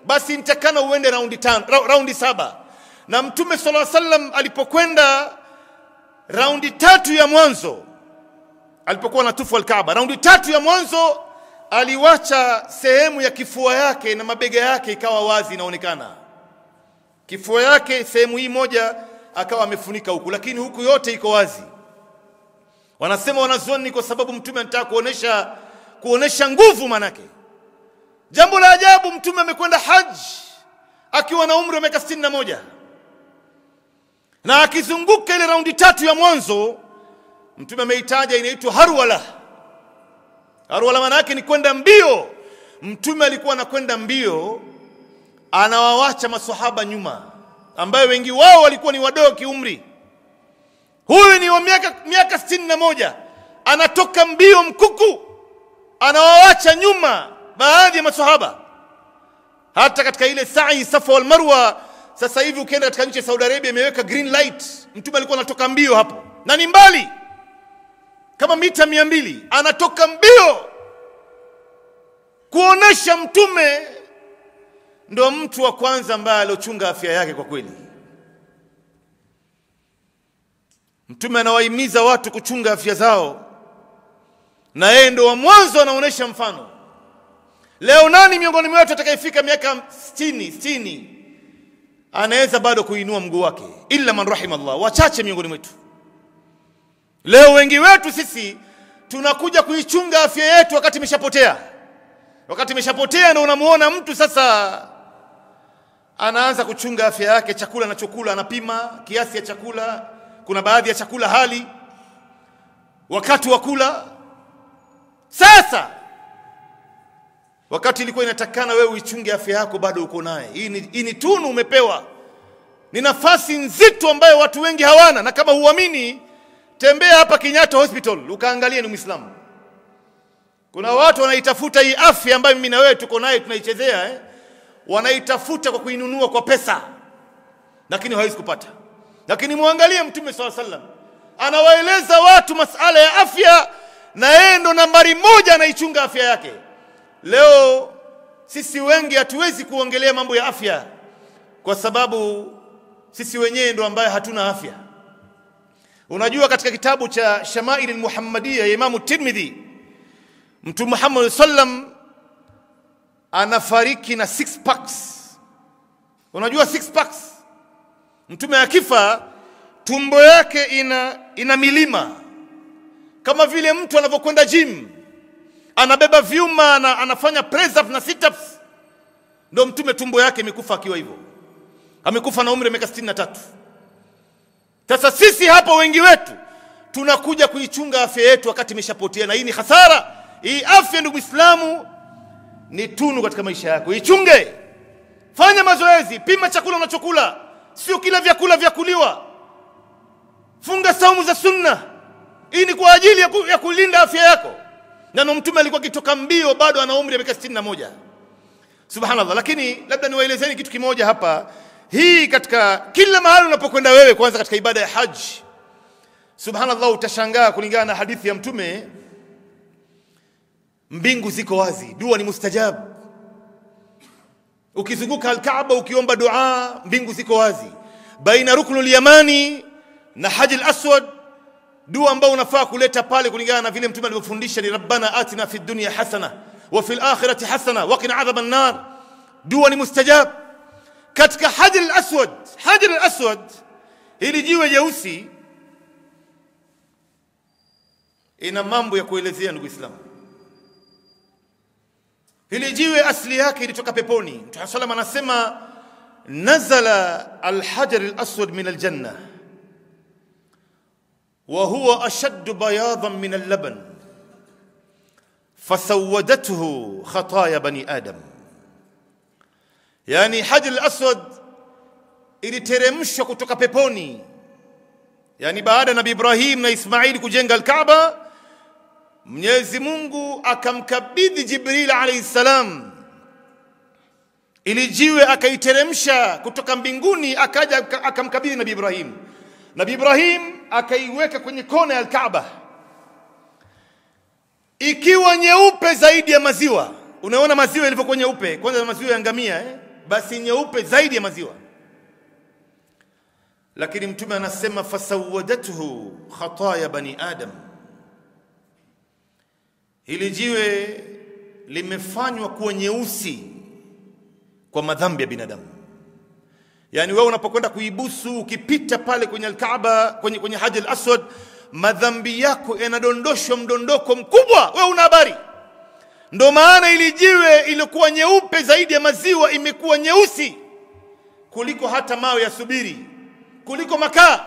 [SPEAKER 1] basi ntakana uende raundi tano, raundi saba na mtume sala sallam alipokwenda raundi tatu ya mwanzo alipokuwa natufu alkaaba raundi tatu ya mwanzo aliwacha sehemu ya kifua yake na mabega yake ikawa wazi inaonekana kifua yake sehemu hii moja akawa amefunika huku lakini huku yote iko wazi Wanasema wanazuoni kwa sababu mtume anataka kuonesha kuonesha nguvu. Manake jambo la ajabu, mtume amekwenda haji akiwa na umri wa miaka sitini na moja na akizunguka ile raundi tatu ya mwanzo mtume ameitaja inaitwa harwala. Harwala maana yake ni kwenda mbio. Mtume alikuwa anakwenda mbio, anawawacha maswahaba nyuma, ambayo wengi wao walikuwa ni wadogo kiumri Huyu ni wa miaka miaka sitini na moja, anatoka mbio mkuku, anawaacha nyuma baadhi ya masahaba hata katika ile sa'i Safa wal Marwa. Sasa hivi ukienda katika nchi ya Saudi Arabia imeweka green light. Mtume alikuwa anatoka mbio hapo, na ni mbali kama mita mia mbili, anatoka mbio kuonesha Mtume ndo mtu wa kwanza ambaye aliochunga afya yake kwa kweli. Mtume anawahimiza watu kuchunga afya zao, na yeye ndo wa mwanzo anaonyesha mfano. Leo nani miongoni mwetu atakayefika miaka 60 60 anaweza bado kuinua mguu wake? Illa man rahima Allah, wachache miongoni mwetu. Leo wengi wetu sisi tunakuja kuichunga afya yetu wakati imeshapotea, wakati imeshapotea, na unamuona mtu sasa anaanza kuchunga afya yake, chakula anachokula anapima kiasi ya chakula kuna baadhi ya chakula hali wakati wa kula sasa wakati ilikuwa inatakana wewe uichunge afya yako bado uko naye hii ni, hii ni tunu umepewa ni nafasi nzito ambayo watu wengi hawana na kama huamini tembea hapa Kenyatta Hospital ukaangalie ni Muislamu kuna watu wanaitafuta hii afya ambayo mimi na wewe tuko naye tunaichezea eh? wanaitafuta kwa kuinunua kwa pesa lakini hawezi kupata lakini muangalie Mtume swalla sallam anawaeleza watu masala ya afya, na yeye ndo nambari moja anaichunga afya yake. Leo sisi wengi hatuwezi kuongelea mambo ya afya kwa sababu sisi wenyewe ndo ambaye hatuna afya. Unajua, katika kitabu cha shamaili al ya Imamu Tirmidhi, Mtume Muhammad sallam anafariki na six packs. Unajua six packs Mtume akifa tumbo yake ina, ina milima kama vile mtu anavyokwenda gym anabeba vyuma na anafanya press up na sit ups. Ndio mtume tumbo yake imekufa akiwa hivyo, amekufa na umri wa miaka 63. Sasa sisi hapa wengi wetu tunakuja kuichunga afya yetu wakati imeshapotea, na hii ni hasara. Hii afya, ndugu Islamu, ni tunu katika maisha yako, ichunge. Fanya mazoezi, pima chakula unachokula sio kila vyakula vya kuliwa. Funga saumu za sunna, hii ni kwa ajili ya kulinda afya yako. Na ndio Mtume alikuwa akitoka mbio, bado ana umri wa miaka 61. Subhanallah. Lakini labda niwaelezeni kitu kimoja hapa, hii katika kila mahali unapokwenda wewe, kwanza katika ibada ya haji, subhanallah, utashangaa kulingana na hadithi ya Mtume, mbingu ziko wazi, dua ni mustajab Ukizunguka Alkaaba ukiomba dua, mbingu ziko wazi. Baina ruknul yamani na haji laswad dua ambayo unafaa kuleta pale kulingana na vile Mtume alivyofundisha ni rabbana atina fid dunya hasana wa fil akhirati hasana wa qina adhaban nar. Dua ni mustajab. Katika haji laswad haji aswad ili jiwe jeusi ina mambo ya kuelezea ndugu Islamu. hili jiwe asili yake ilitoka peponi mtume sallam anasema nazala alhajar alaswad min aljanna wa huwa ashaddu bayadan min allaban fasawadathu khataya bani adam yani hajar al-aswad iliteremshwa kutoka peponi yani baada ya nabii ibrahim na ismaili kujenga alkaaba Mwenyezi Mungu akamkabidhi Jibril alayhi salam ili jiwe akaiteremsha kutoka mbinguni, akaja akamkabidhi Nabii Ibrahim. Nabii Ibrahim akaiweka kwenye kona ya Kaaba ikiwa nyeupe zaidi ya maziwa. Unaona maziwa yalivyokuwa nyeupe, kwanza maziwa ya ngamia eh? basi nyeupe zaidi ya maziwa. Lakini Mtume anasema fasawadathu khataya bani adam Hili jiwe limefanywa kuwa nyeusi kwa madhambi ya binadamu. Yaani wewe unapokwenda kuibusu, ukipita pale kwenye Alkaaba, kwenye, kwenye Haji al-Aswad, madhambi yako yanadondoshwa mdondoko mkubwa, wewe una habari. Ndo maana ili jiwe iliokuwa nyeupe zaidi ya maziwa imekuwa nyeusi kuliko hata mawe ya Subiri, kuliko Makaa.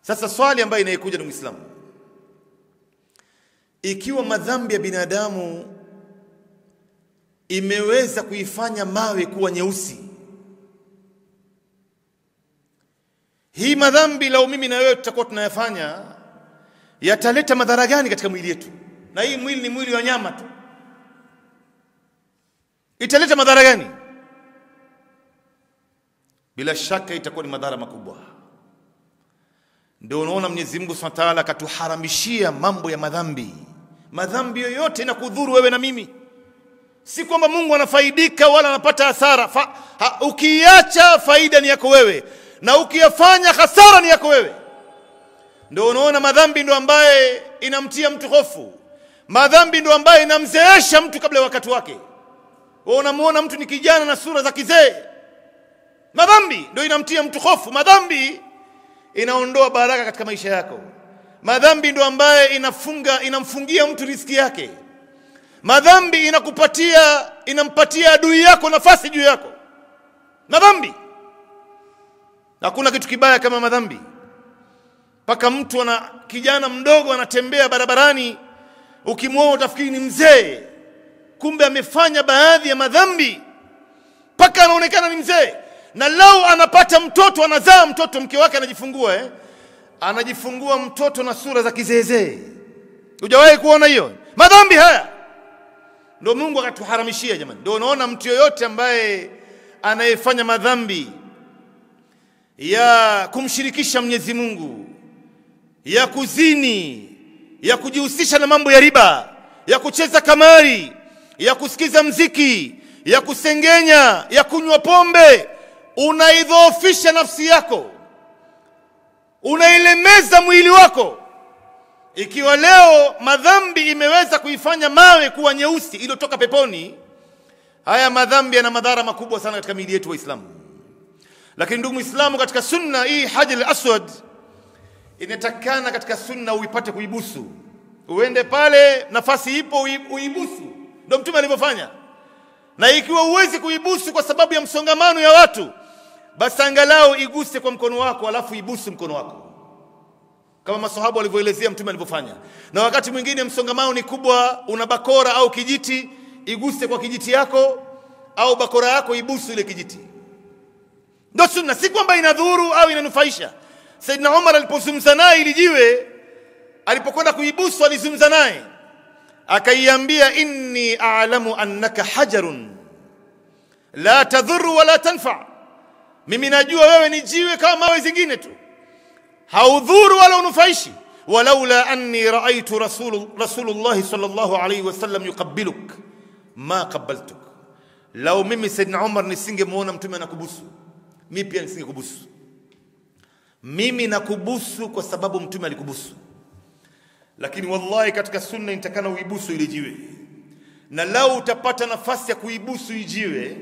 [SPEAKER 1] Sasa swali ambayo inaikuja ni Muislamu ikiwa madhambi ya binadamu imeweza kuifanya mawe kuwa nyeusi, hii madhambi lao mimi na wewe tutakuwa tunayafanya yataleta madhara gani katika mwili yetu? Na hii mwili ni mwili wa nyama tu, italeta madhara gani? Bila shaka itakuwa ni madhara makubwa. Ndio unaona Mwenyezi Mungu Subhanahu wa Ta'ala akatuharamishia mambo ya madhambi madhambi yoyote na kudhuru wewe na mimi si kwamba Mungu anafaidika wala anapata hasara Fa, ha, ukiacha faida ni yako wewe na ukiyafanya hasara ni yako wewe ndio unaona madhambi ndio ambaye inamtia mtu hofu madhambi ndio ambaye inamzeesha mtu kabla ya wakati wake wewe unamuona mtu ni kijana na sura za kizee madhambi ndio inamtia mtu hofu madhambi inaondoa baraka katika maisha yako Madhambi ndo ambaye inafunga inamfungia mtu riski yake. Madhambi inakupatia inampatia adui yako nafasi juu yako. Madhambi, hakuna kitu kibaya kama madhambi. Mpaka mtu ana kijana mdogo anatembea barabarani, ukimwona utafikiri ni mzee, kumbe amefanya baadhi ya madhambi mpaka anaonekana ni mzee. Na lau anapata mtoto, anazaa mtoto, mke wake anajifungua eh? anajifungua mtoto na sura za kizeezee. Hujawahi kuona hiyo? Madhambi haya ndio Mungu akatuharamishia jamani. Ndio unaona mtu yoyote ambaye anayefanya madhambi ya kumshirikisha Mwenyezi Mungu, ya kuzini, ya kujihusisha na mambo ya riba, ya kucheza kamari, ya kusikiza mziki, ya kusengenya, ya kunywa pombe, unaidhoofisha nafsi yako unailemeza mwili wako. Ikiwa leo madhambi imeweza kuifanya mawe kuwa nyeusi iliyotoka peponi, haya madhambi yana madhara makubwa sana katika miili yetu Waislamu. Lakini ndugu Muislamu, katika sunna hii hajar al-aswad inatakana katika sunna uipate kuibusu, uende pale nafasi ipo uibusu. Ndio Mtume alivyofanya, na ikiwa uwezi kuibusu kwa sababu ya msongamano ya watu basi angalau iguse kwa mkono wako alafu ibusu mkono wako kama masahaba walivyoelezea mtume alivyofanya na wakati mwingine msongamano ni kubwa una bakora au kijiti iguse kwa kijiti yako au bakora yako ibusu ile kijiti ndo sunna si kwamba inadhuru au inanufaisha saidna umar alipozungumza naye ili jiwe alipokwenda kuibusu alizungumza naye akaiambia inni alamu annaka hajarun la tadhuru wala tanfaa mimi najua wewe ni jiwe kama mawe zingine tu haudhuru wala unufaishi walaula anni raaitu rasulu, rasulullahi sallallahu alaihi wasallam yuqabiluk ma qabaltuk lau mimi saidna umar nisingemwona mtume anakubusu mi pia nisingekubusu mimi nakubusu kwa sababu mtume alikubusu lakini wallahi katika sunna nitakana uibusu ile jiwe na lau utapata nafasi ya kuibusu ijiwe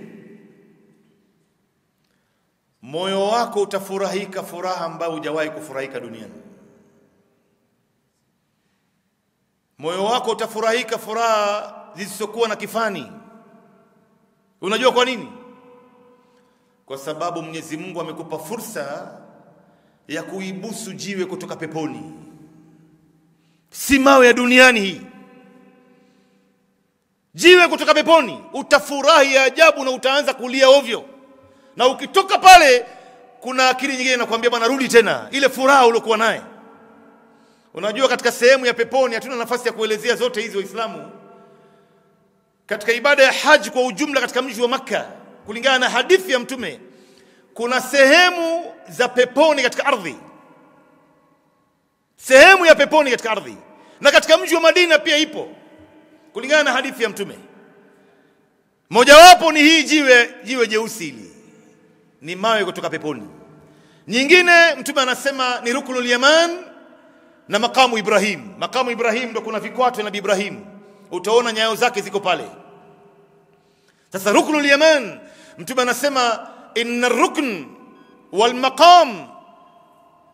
[SPEAKER 1] moyo wako utafurahika furaha ambayo hujawahi kufurahika duniani. Moyo wako utafurahika furaha zisizokuwa na kifani. Unajua kwa nini? Kwa sababu Mwenyezi Mungu amekupa fursa ya kuibusu jiwe kutoka peponi, si mawe ya duniani hii, jiwe kutoka peponi. Utafurahi ya ajabu na utaanza kulia ovyo na ukitoka pale kuna akili nyingine inakwambia bwana rudi tena ile furaha uliokuwa naye unajua katika sehemu ya peponi hatuna nafasi ya kuelezea zote hizi waislamu katika ibada ya haji kwa ujumla katika mji wa makka kulingana na hadithi ya mtume kuna sehemu za peponi katika ardhi sehemu ya peponi katika ardhi na katika mji wa madina pia ipo kulingana na hadithi ya mtume mojawapo ni hii jiwe jiwe jeusi hili ni mawe kutoka peponi. Nyingine mtume anasema ni ruknul yaman na makamu Ibrahim. Makamu Ibrahim ndo kuna vikwato na Nabii Ibrahim, utaona nyayo zake ziko pale. Sasa ruknul yaman, mtume anasema inna rukn wal maqam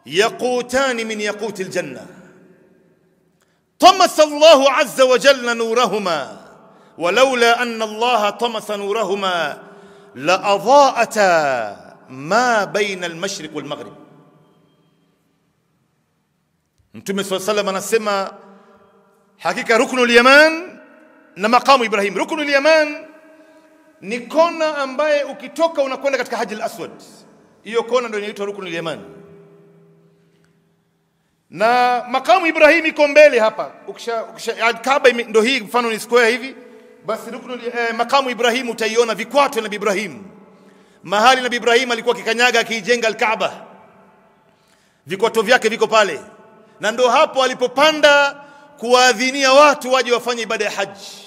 [SPEAKER 1] yaqutani min yaquti ljanna tamasa llahu aza wajalla nurahuma walaula an llaha tamasa nurahuma la adhaata ma baina almashriq walmaghrib. Mtume swalla sallam anasema hakika ruknul yaman na maqamu Ibrahim. Ruknul yaman ni kona ambaye ukitoka unakwenda katika haji al-aswad. Hiyo kona ndio inaitwa ruknul yaman na makamu Ibrahim iko mbele hapa, ukisha, ukisha Kaaba ndio hii, mfano ni square hivi basi ruknu eh, makamu Ibrahimu utaiona vikwato na Ibrahimu, mahali na Ibrahimu alikuwa akikanyaga akiijenga Alkaaba, vikwato vyake viko pale, na ndo hapo alipopanda kuwaadhinia watu waje wafanye ibada ya haji.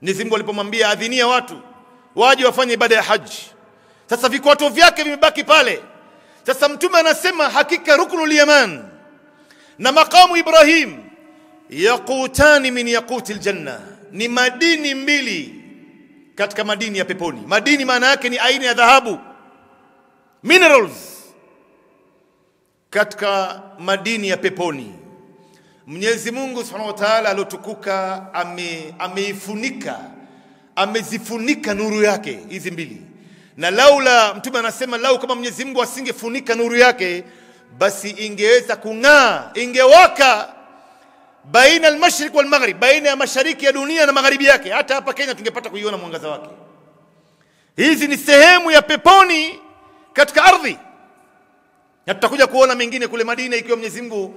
[SPEAKER 1] Mwenyezi Mungu alipomwambia adhinia watu waje wafanye ibada ya haji, sasa vikwato vyake vimebaki pale. Sasa Mtume anasema hakika ruknul yaman na makamu Ibrahim yaqutani min yaqutil ljanna ni madini mbili katika madini ya peponi. Madini maana yake ni aina ya dhahabu, minerals katika madini ya peponi. Mwenyezi Mungu Subhanahu wa Ta'ala aliotukuka ame, ameifunika amezifunika nuru yake hizi mbili, na laula, mtume anasema lau kama Mwenyezi Mungu asingefunika nuru yake, basi ingeweza kung'aa, ingewaka baina almashriq walmaghrib, baina ya mashariki ya dunia na magharibi yake. Hata hapa Kenya tungepata kuiona mwangaza wake. Hizi ni sehemu ya peponi katika ardhi, na tutakuja kuona mengine kule Madina, ikiwa Mwenyezi Mungu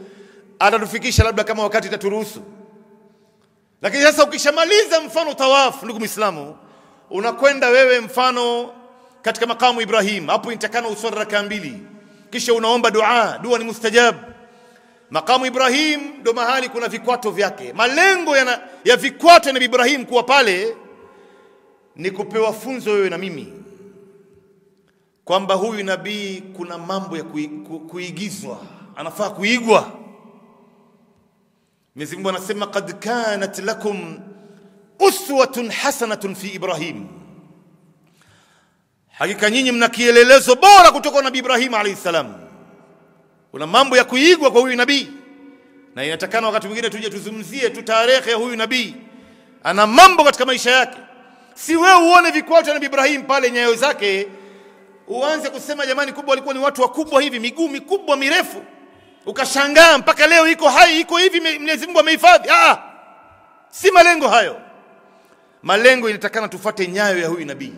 [SPEAKER 1] atatufikisha labda kama wakati itaturuhusu. Lakini sasa ukishamaliza mfano tawafu, ndugu Muislamu, unakwenda wewe mfano katika makamu Ibrahim, hapo inatakana uswali rakaa mbili, kisha unaomba dua. Dua ni mustajab Makamu Ibrahim ndo mahali kuna vikwato vyake. Malengo ya, na, ya vikwato ya Ibrahim kuwa pale ni kupewa funzo wewe na mimi kwamba huyu nabii kuna mambo ya kui, ku, kuigizwa, anafaa kuigwa. Mwenyezi Mungu anasema qad kanat lakum uswatun hasanatun fi Ibrahim, hakika nyinyi mna kielelezo bora kutoka kwa Nabii Ibrahim alayhi salam kuna mambo ya kuigwa kwa huyu nabii na inatakana wakati mwingine tuje tuzungumzie tu tarehe ya huyu nabii ana mambo katika maisha yake si wewe uone vikwato nabii ibrahim pale nyayo zake uanze kusema jamani kubwa walikuwa ni watu wakubwa hivi miguu mikubwa mirefu ukashangaa mpaka leo iko hai iko hivi mwenyezi mungu amehifadhi ah si malengo hayo malengo inatakana tufate nyayo ya huyu nabii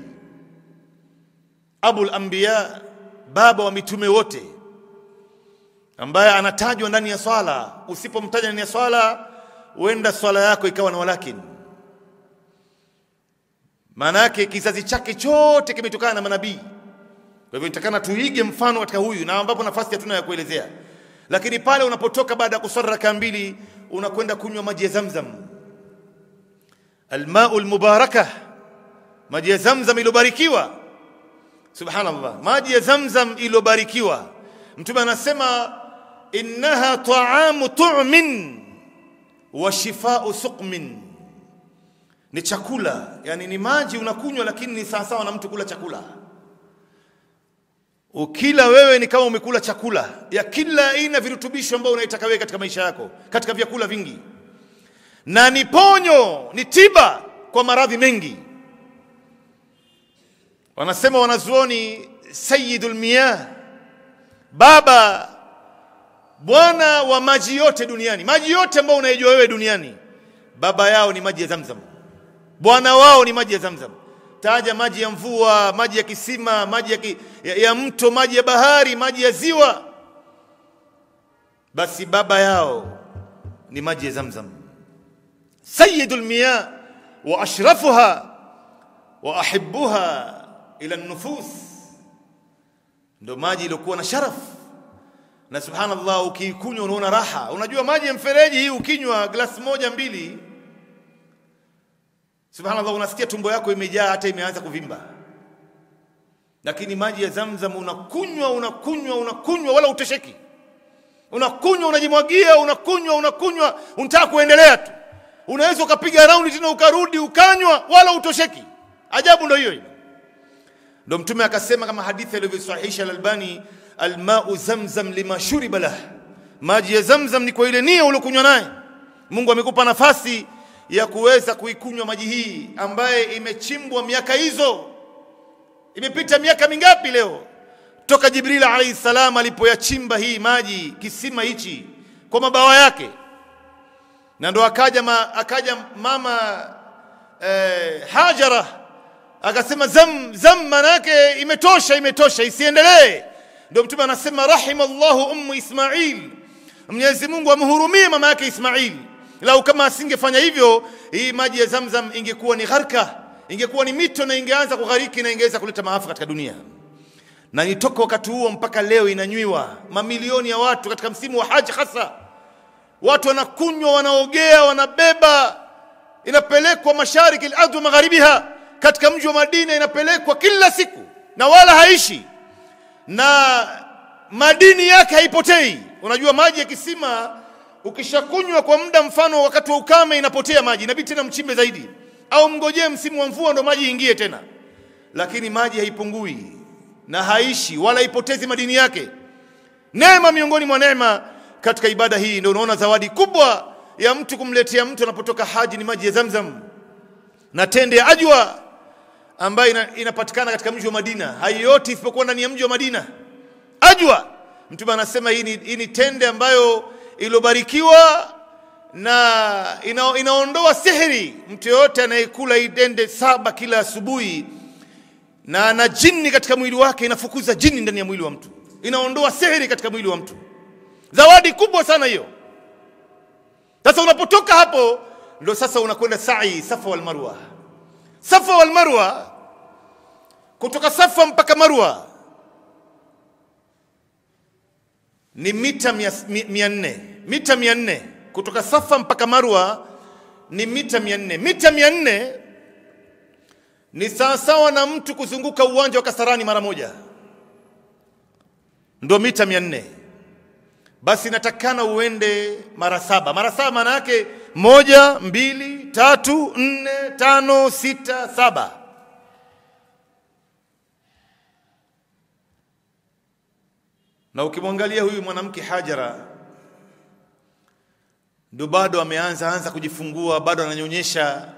[SPEAKER 1] abul anbiya baba wa mitume wote ambaye anatajwa ndani ya swala usipomtaja ndani ya swala huenda swala yako ikawa na walakin. maana yake kizazi chake chote kimetokana na manabii kwa hivyo nitakana tuige mfano katika huyu na ambapo nafasi hatuna ya kuelezea lakini pale unapotoka baada ya kuswali raka mbili unakwenda kunywa maji ya zamzam almau almubaraka maji ya zamzam iliyobarikiwa subhanallah maji ya zamzam iliyobarikiwa mtume anasema innaha taamu tu'min wa shifau suqmin, ni chakula yani ni maji unakunywa, lakini ni sawasawa na mtu kula chakula. Ukila wewe ni kama umekula chakula ya kila aina, virutubisho ambayo unaitaka wewe katika maisha yako, katika vyakula vingi, na ni ponyo, ni tiba kwa maradhi mengi. Wanasema wanazuoni sayyidul miyah, baba bwana wa maji yote duniani, maji yote ambayo unaijua wewe duniani, baba yao ni maji ya Zamzam, bwana wao ni maji ya Zamzam. Taja maji ya mvua, maji ya kisima, maji ya, ki, ya, ya mto, maji ya bahari, maji ya ziwa, basi baba yao ni maji ya Zamzam, sayyidul miya wa ashrafuha wa ahibuha ila nufus, ndo maji iliokuwa na sharafu na subhanallah, ukiikunywa unaona raha. Unajua maji ya mfereji hii ukinywa glasi moja mbili, subhanallah, unasikia tumbo yako imejaa, hata imeanza kuvimba. Lakini maji ya Zamzam unakunywa unakunywa unakunywa, wala utesheki, unakunywa unajimwagia, unakunywa unakunywa, unataka kuendelea tu. Unaweza ukapiga raundi tena ukarudi ukanywa, wala utosheki. Ajabu ndio hiyo Ndio Mtume akasema kama hadithi alivyosahihisha Al-Albani almau zamzam lima shuriba lah, maji ya zamzam ni kwa ile nia uliokunywa naye. Mungu amekupa nafasi ya kuweza kuikunywa maji hii ambaye imechimbwa miaka hizo. Imepita miaka mingapi leo toka Jibril alayhi salam alipoyachimba hii maji kisima hichi kwa mabawa yake, na ndo akaja ma, akaja mama eh, Hajara akasema zam zam, manake imetosha, imetosha, isiendelee ndio mtume anasema rahima llahu ummu ismail mwenyezi mungu amhurumie mama yake ismail lau kama asingefanya hivyo hii maji ya zamzam ingekuwa ni gharka ingekuwa ni mito na ingeanza kughariki na ingeweza kuleta maafa katika dunia na nitoka wakati huo mpaka leo inanywiwa mamilioni ya watu katika msimu wa haji hasa watu wanakunywa wanaogea wanabeba inapelekwa mashariki al-ardh magharibiha katika mji wa Madina inapelekwa kila siku na wala haishi na madini yake haipotei. Unajua maji ya kisima ukishakunywa kwa muda, mfano wakati wa ukame inapotea maji, inabidi tena mchimbe zaidi, au mgojee msimu wa mvua ndo maji ingie tena, lakini maji haipungui na haishi wala haipotezi madini yake. Neema miongoni mwa neema katika ibada hii, ndio unaona zawadi kubwa ya mtu kumletea mtu anapotoka haji ni maji ya Zamzam na tende ya ajwa ambayo inapatikana katika mji wa Madina haiyote isipokuwa ndani ya mji wa Madina ajwa mtume anasema hii ni, hii ni tende ambayo ilobarikiwa na ina, inaondoa sihiri mtu yoyote anayekula hii tende saba kila asubuhi na na jini katika mwili wake inafukuza jini ndani ya mwili wa mtu inaondoa sihiri katika mwili wa mtu zawadi kubwa sana hiyo sasa unapotoka hapo ndo sasa unakwenda sai safa wal marwa Safa wal Marwa, kutoka Safa mpaka Marwa ni mita mia, nne mita mia nne kutoka Safa mpaka Marwa ni mita mia nne mita mia nne ni sawasawa na mtu kuzunguka uwanja wa Kasarani mara moja, ndo mita mia nne basi natakana uende mara saba. Mara saba maana yake moja, mbili, tatu, nne, tano, sita, saba. Na ukimwangalia huyu mwanamke Hajara ndio bado ameanza anza kujifungua, bado ananyonyesha.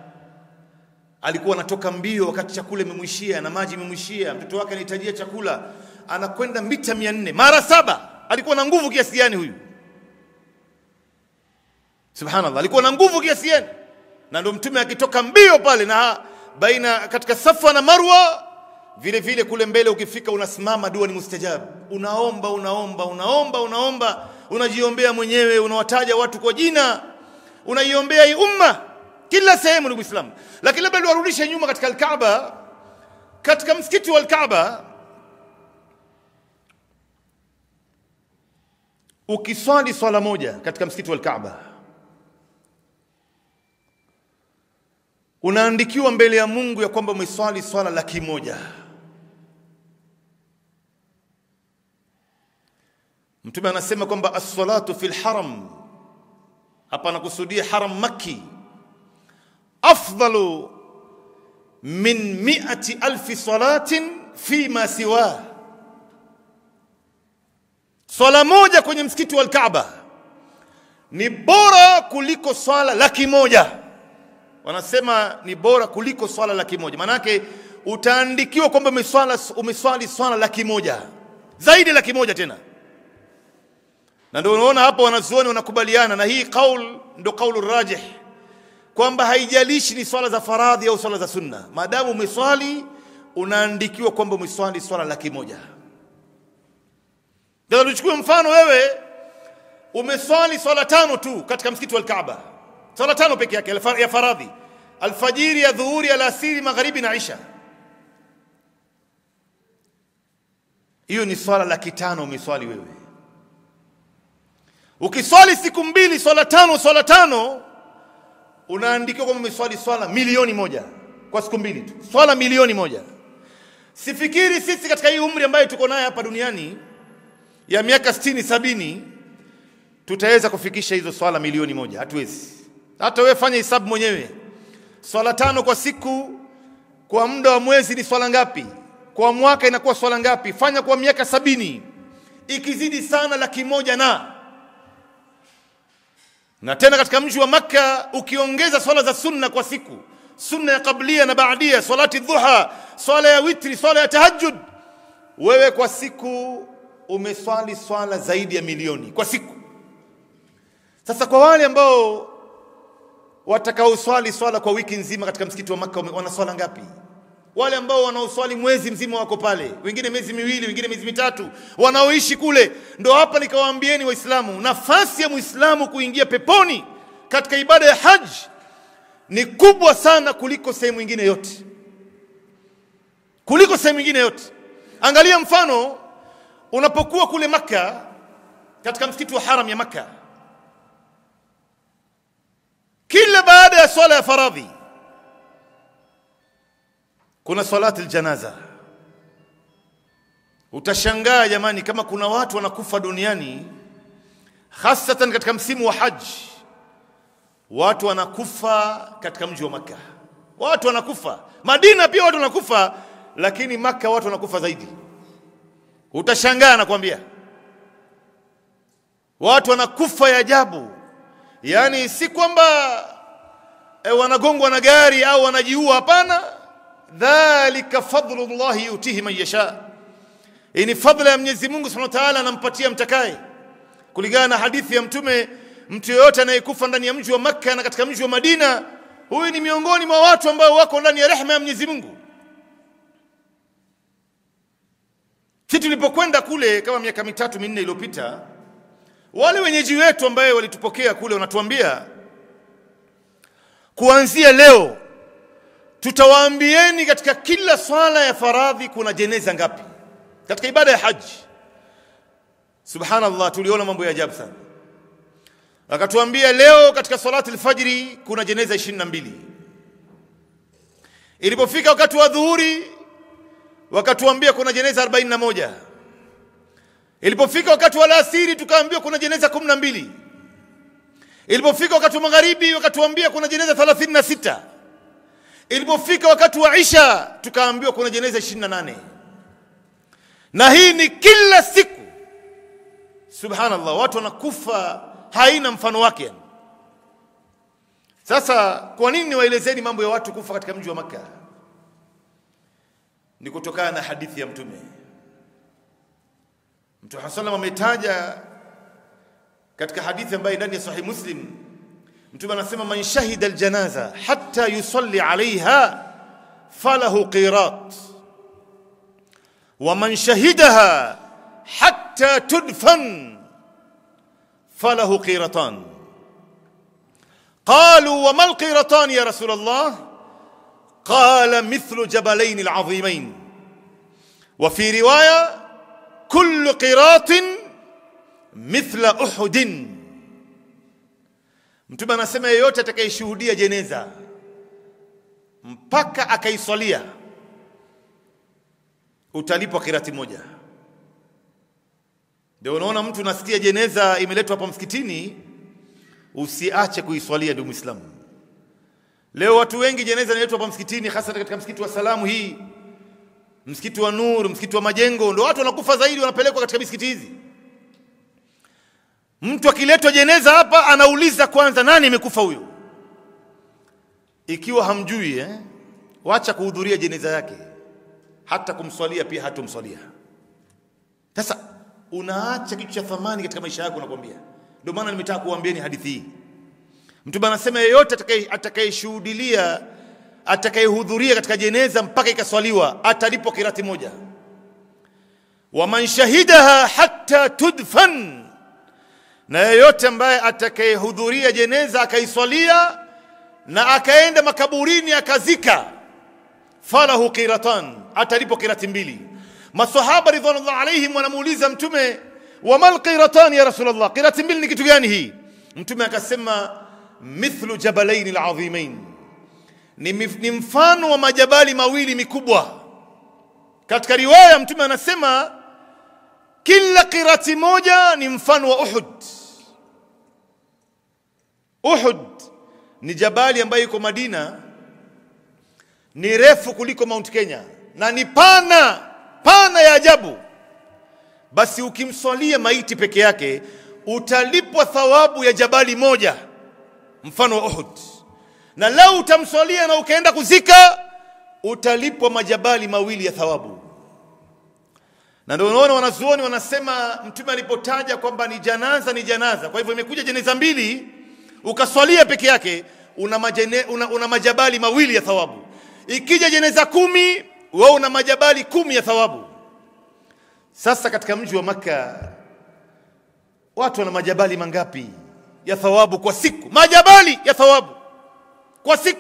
[SPEAKER 1] Alikuwa anatoka mbio wakati chakula imemwishia na maji imemwishia, mtoto wake anahitajia chakula, anakwenda mita mia nne mara saba alikuwa na nguvu kiasi gani huyu? Subhanallah, alikuwa na nguvu kiasi gani? Na ndio mtume akitoka mbio pale na baina katika Safa na Marwa, vile vile kule mbele ukifika, unasimama dua ni mustajab, unaomba unaomba unaomba unaomba, unajiombea mwenyewe, unawataja watu kwa jina, unaiombea hii umma kila sehemu, ndugu Islam. Lakini labda liwarudishe nyuma katika Alkaaba, katika msikiti wa Alkaaba ukiswali swala moja katika msikiti wa Kaaba unaandikiwa mbele ya Mungu ya kwamba umeswali swala laki moja. Mtume anasema kwamba as-salatu fil haram, hapa anakusudia haram Makki, afdalu min mi'ati alfi salatin fi ma siwah swala moja kwenye msikiti wa Kaaba ni bora kuliko swala laki moja. Wanasema ni bora kuliko swala laki moja, maanake utaandikiwa kwamba umeswali swala laki moja, zaidi laki moja tena. Na ndio unaona hapo wanazuoni wanakubaliana na hii kaul, ndio kaulu rajih kwamba haijalishi ni swala za faradhi au swala za sunna, maadamu umeswali unaandikiwa kwamba umeswali swala laki moja. Sasa tuchukue mfano, wewe umeswali swala tano tu katika msikiti wa Kaaba, swala tano peke yake ya faradhi: alfajiri, ya dhuhuri, alasiri, magharibi na isha. Hiyo ni swala laki tano umeswali wewe. Ukiswali siku mbili swala tano swala tano, unaandikiwa kwamba umeswali swala milioni moja kwa siku mbili tu, swala milioni moja. Sifikiri sisi katika hii umri ambayo tuko naye hapa duniani ya miaka sitini sabini tutaweza kufikisha hizo swala milioni moja? Hatuwezi. Hata wewe fanya hisabu mwenyewe, swala tano kwa siku kwa muda wa mwezi ni swala ngapi? Kwa mwaka inakuwa swala ngapi? Fanya kwa miaka sabini, ikizidi sana laki moja na na tena katika mji wa Makka ukiongeza swala za sunna kwa siku, sunna ya kablia na baadia, swalati dhuha, swala ya witri, swala ya tahajjud, wewe kwa siku umeswali swala zaidi ya milioni kwa siku. Sasa kwa wale ambao watakaoswali swala kwa wiki nzima katika msikiti wa Makka wana swala ngapi? Wale ambao wanaoswali mwezi mzima wako pale, wengine miezi miwili, wengine miezi mitatu, wanaoishi kule. Ndo hapa nikawaambieni Waislamu, nafasi ya Muislamu kuingia peponi katika ibada ya haji ni kubwa sana kuliko sehemu nyingine yote, kuliko sehemu nyingine yote. Angalia mfano unapokuwa kule Makka katika msikiti wa haram ya Makka, kila baada ya swala ya faradhi kuna salati aljanaza. Utashangaa jamani, kama kuna watu wanakufa duniani, hasatan katika msimu wa haji, watu wanakufa katika mji wa Makka, watu wanakufa Madina, pia watu wanakufa, lakini Makka watu wanakufa zaidi. Utashangaa nakwambia, watu wanakufa ya ajabu. Yaani si kwamba e, wanagongwa na gari au wanajiua, hapana. Dhalika fadlu llahi yutihi man yasha, hii ni fadla ya Mwenyezi Mungu subhanahu wa taala, anampatia mtakaye, kulingana na hadithi ya Mtume mtu yoyote anayekufa ndani ya mji wa Makka na katika mji wa Madina, huyu ni miongoni mwa watu ambao wako ndani ya rehema ya Mwenyezi Mungu. si tulipokwenda kule kama miaka mitatu minne iliyopita, wale wenyeji wetu ambaye walitupokea kule wanatuambia kuanzia leo tutawaambieni katika kila swala ya faradhi kuna jeneza ngapi katika ibada ya haji. Subhanallah, tuliona mambo ya ajabu sana. Akatuambia leo katika salati alfajiri kuna jeneza 22. Ilipofika wakati wa dhuhuri wakatuambia kuna jeneza 41 ilipofika wakati wa alasiri tukaambiwa kuna jeneza 12 ilipofika wakati wa magharibi wakatuambia kuna jeneza 36 ilipofika wakati wa isha tukaambiwa kuna jeneza 28 na hii ni kila siku subhanallah watu wanakufa haina mfano wake sasa kwa nini waelezeni mambo ya watu kufa katika mji wa makka ni kutokana na hadithi ya mtume mtume hasallam ametaja katika hadithi ambayo ndani ya sahih muslim mtume anasema man shahida aljanaza hatta yusalli alaiha falahu qirat ومن شهدها حتى تدفن فله قيرتان قالوا وما القيرتان ya رسول الله mithlu مثل جبلين wa fi riwaya كل qiratin mithla uhudin mtume anasema yeyote atakayeshuhudia jeneza mpaka akaiswalia utalipwa kirati moja ndio unaona mtu nasikia jeneza imeletwa hapa msikitini usiache kuiswalia ndugu muislamu Leo watu wengi jeneza inaletwa hapa msikitini, hasa katika msikiti wa Salamu hii, msikiti wa Nur, msikiti wa Majengo, ndio watu wanakufa zaidi, wanapelekwa katika misikiti hizi. Mtu akiletwa jeneza hapa anauliza kwanza, nani amekufa huyo? Ikiwa hamjui eh, wacha kuhudhuria jeneza yake, hata kumswalia pia hatumswalia. Sasa unaacha kitu cha thamani katika maisha yako, nakwambia. Ndio maana nimetaka kuambieni hadithi hii Mtume anasema yeyote atakayeshuhudilia atakayehudhuria katika jeneza mpaka ikaswaliwa atalipwa kirati moja. Waman shahidaha hatta tudfan, na yeyote ambaye atakayehudhuria jeneza akaiswalia na akaenda makaburini akazika, falahu qiratan, atalipwa kirati mbili. Masahaba ridwanullah alaihim wanamuuliza Mtume, wamal qiratan ya Rasulullah, qirati mbili ni kitu gani hii? Mtume akasema mithlu jabalaini ladhimain ni, ni mfano wa majabali mawili mikubwa katika riwaya mtume anasema kila qirati moja ni mfano wa Uhud Uhud ni jabali ambayo iko Madina ni refu kuliko Mount Kenya na ni pana pana ya ajabu basi ukimswalia maiti peke yake utalipwa thawabu ya jabali moja mfano wa Uhud, na lau utamswalia na ukaenda kuzika utalipwa majabali mawili ya thawabu. Na ndio unaona wanazuoni wanasema Mtume alipotaja kwamba ni janaza ni janaza, kwa hivyo imekuja jeneza mbili, ukaswalia peke yake una, majene, una, una majabali mawili ya thawabu. Ikija jeneza kumi, wewe una majabali kumi ya thawabu. Sasa katika mji wa Makka watu wana majabali mangapi? ya thawabu kwa siku, majabali ya thawabu kwa siku.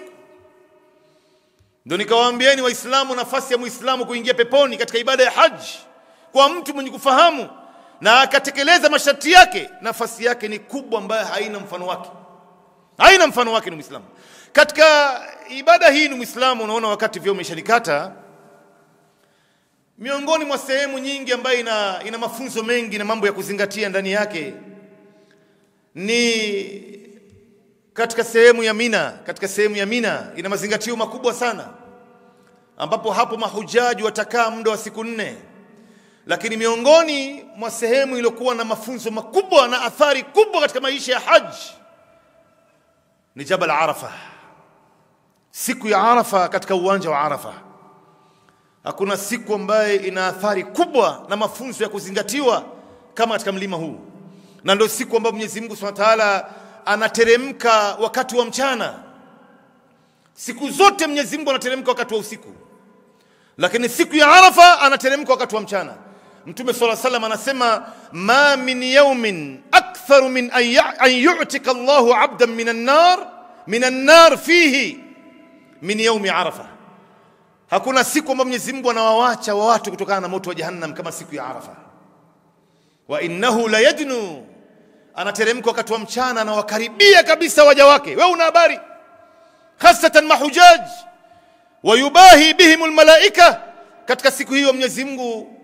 [SPEAKER 1] Ndio nikawaambieni Waislamu, nafasi ya Muislamu kuingia peponi katika ibada ya haji kwa mtu mwenye kufahamu na akatekeleza masharti yake, nafasi yake ni kubwa, ambayo haina mfano wake, haina mfano wake. Ni Muislamu katika ibada hii, ni Muislamu. Unaona, wakati vyo umeshanikata miongoni mwa sehemu nyingi ambayo ina, ina mafunzo mengi na mambo ya kuzingatia ndani yake ni katika sehemu ya Mina, katika sehemu ya Mina ina mazingatio makubwa sana, ambapo hapo mahujaji watakaa muda wa siku nne. Lakini miongoni mwa sehemu iliyokuwa na mafunzo makubwa na athari kubwa katika maisha ya haji ni Jabal Arafa, siku ya Arafa katika uwanja wa Arafa. Hakuna siku ambayo ina athari kubwa na mafunzo ya kuzingatiwa kama katika mlima huu na ndio siku ambayo Mwenyezi Mungu Subhanahu wa Ta'ala anateremka wakati wa mchana. Siku zote Mwenyezi Mungu anateremka wakati wa usiku, lakini siku ya Arafa anateremka wakati wa mchana. Mtume swalla salam anasema ma min yaumin aktharu min an yutika Allahu abdan min annar min annar fihi min yaumi Arafa. Hakuna siku ambayo Mwenyezi Mungu anawawacha wa watu kutokana na moto wa Jahannam kama siku ya Arafa. wa innahu la yadnu anateremka wakati wa mchana, anawakaribia kabisa waja wake. Wewe una habari? Hasatan mahujaj wayubahi bihim lmalaika katika siku hiyo Mwenyezi Mungu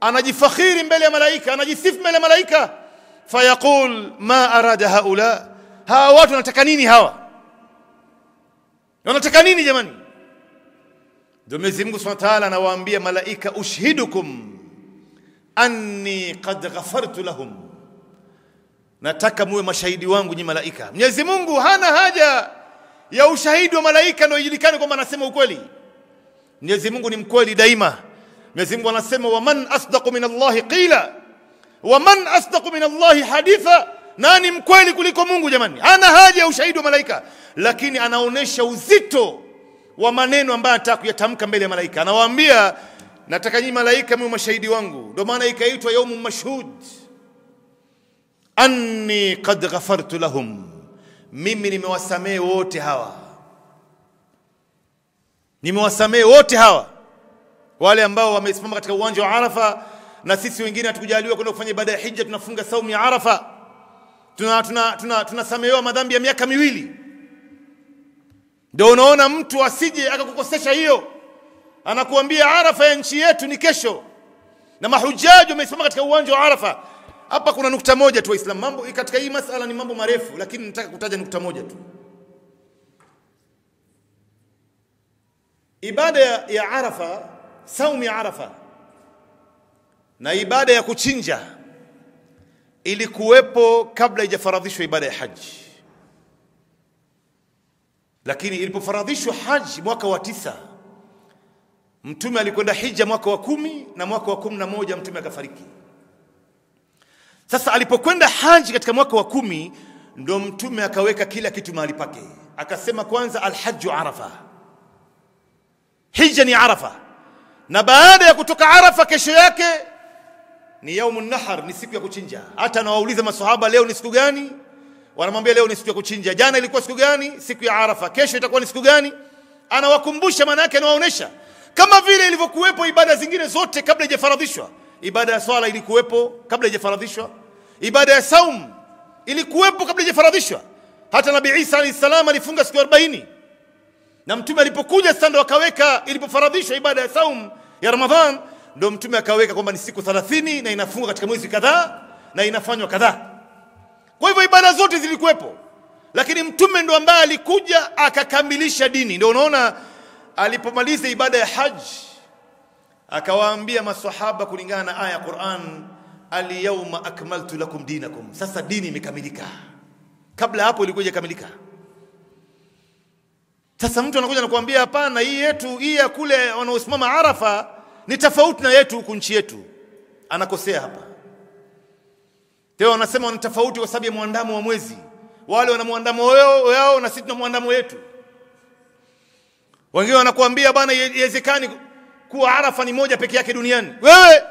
[SPEAKER 1] anajifakhiri mbele ya malaika, anajisifu mbele ya malaika. Fayaqul ma arada haula, hawa watu wanataka nini? Hawa wanataka nini jamani? Ndio Mwenyezi Mungu Subhanahu Ta'ala anawaambia malaika, ushhidukum anni qad ghafartu lahum nataka muwe mashahidi wangu nyi malaika. Mwenyezi Mungu hana haja ya ushahidi wa malaika ndio ijulikane kwamba anasema ukweli. Mwenyezi Mungu ni mkweli daima. Mwenyezi Mungu anasema waman asdaqu min Allahi qila, waman asdaqu min Allahi haditha, nani mkweli kuliko Mungu? Jamani, hana haja ya ushahidi wa malaika, lakini anaonesha uzito wa maneno ambayo anataka kuyatamka mbele ya malaika. Anawaambia, nataka nyinyi malaika mwe mashahidi wangu. Ndio maana ikaitwa yaumu mashhud anni qad ghafartu lahum, mimi nimewasamehe wote hawa, nimewasamehe wote hawa wale ambao wamesimama katika uwanja wa Arafa, na sisi wengine hatukujaliwa kwenda kufanya ibada ya hija, tunafunga saumu ya Arafa, tunasamehewa tuna, tuna, tuna, tuna madhambi ya miaka miwili. Ndio unaona mtu asije akakukosesha hiyo, anakuambia Arafa ya nchi yetu ni kesho, na mahujaji wamesimama katika uwanja wa Arafa hapa kuna nukta moja tu Waislamu, mambo eh, katika hii masala ni mambo marefu, lakini nataka kutaja nukta moja tu. Ibada ya, ya Arafa, saumu ya Arafa na ibada ya kuchinja ilikuwepo kabla haijafaradhishwa ibada ya haji, lakini ilipofaradhishwa haji mwaka wa tisa Mtume alikwenda hija mwaka wa kumi na mwaka wa kumi na moja Mtume akafariki. Sasa alipokwenda haji katika mwaka wa kumi ndo mtume akaweka kila kitu mahali pake, akasema kwanza alhaju Arafa, hija ni Arafa, na baada ya kutoka Arafa kesho yake ni yaumu nahar, ni siku ya kuchinja. Hata anawauliza masahaba leo ni siku gani, wanamwambia leo ni siku ya kuchinja, jana ilikuwa siku gani? Siku ya Arafa, kesho itakuwa ni siku gani? Anawakumbusha, maana yake anawaonesha kama vile ilivyokuwepo ibada zingine zote kabla ijafaradhishwa ibada ya swala ilikuwepo kabla haijafaradhishwa, ibada ya saum ilikuwepo kabla haijafaradhishwa. Hata Nabii Isa alayhi alifunga siku 40 na mtume alipokuja sando akaweka ilipofaradhishwa ibada ya saum ya Ramadhan, ndo mtume akaweka kwamba ni siku 30 na inafungwa katika mwezi kadhaa na inafanywa kadhaa. Kwa hivyo ibada zote zilikuwepo, lakini mtume ndo ambaye alikuja akakamilisha dini. Ndio unaona alipomaliza ibada ya haji akawaambia maswahaba kulingana na aya ya Qur'an alyawma akmaltu lakum dinakum sasa dini imekamilika kabla hapo ilikuwa haijakamilika sasa mtu anakuja anakuambia hapana hii yetu hii ya kule wanaosimama Arafa ni tofauti na yetu huku nchi yetu anakosea hapa tena wanasema wana tofauti kwa sababu ya mwandamo wa mwezi wale wana mwandamo wao na sisi tuna mwandamo wetu wengine wanakuambia bwana haiwezekani kuwa Arafa ni moja peke yake duniani. Wewe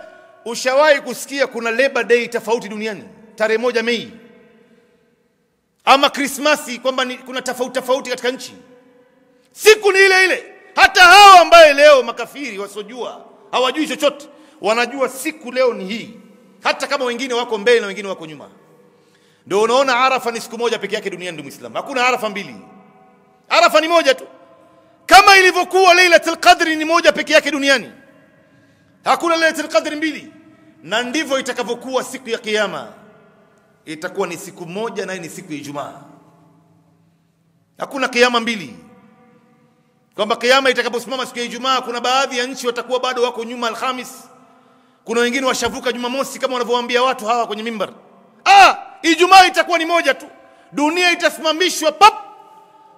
[SPEAKER 1] ushawahi kusikia kuna Labor Day tofauti duniani tarehe moja Mei ama Krismasi kwamba kuna tofauti tofauti katika nchi? Siku ni ile ile. Hata hao ambaye leo makafiri wasiojua hawajui chochote wanajua siku leo ni hii, hata kama wengine wako mbele na wengine wako nyuma. Ndio unaona Arafa ni siku moja peke yake duniani, ndio Muislamu, hakuna Arafa mbili. Arafa ni moja tu kama ilivyokuwa Lailatul Qadri ni moja peke yake duniani, hakuna Lailatul Qadri mbili, na ndivyo itakavyokuwa siku ya Kiyama, itakuwa ni siku moja, naye ni siku ya Ijumaa. Hakuna Kiyama mbili, kwamba Kiyama itakaposimama siku ya Ijumaa, kuna baadhi ya nchi watakuwa bado wako nyuma Alhamis, kuna wengine washavuka Jumamosi, kama wanavyowaambia watu hawa kwenye mimbar. Ah, Ijumaa itakuwa ni moja tu, dunia itasimamishwa pap,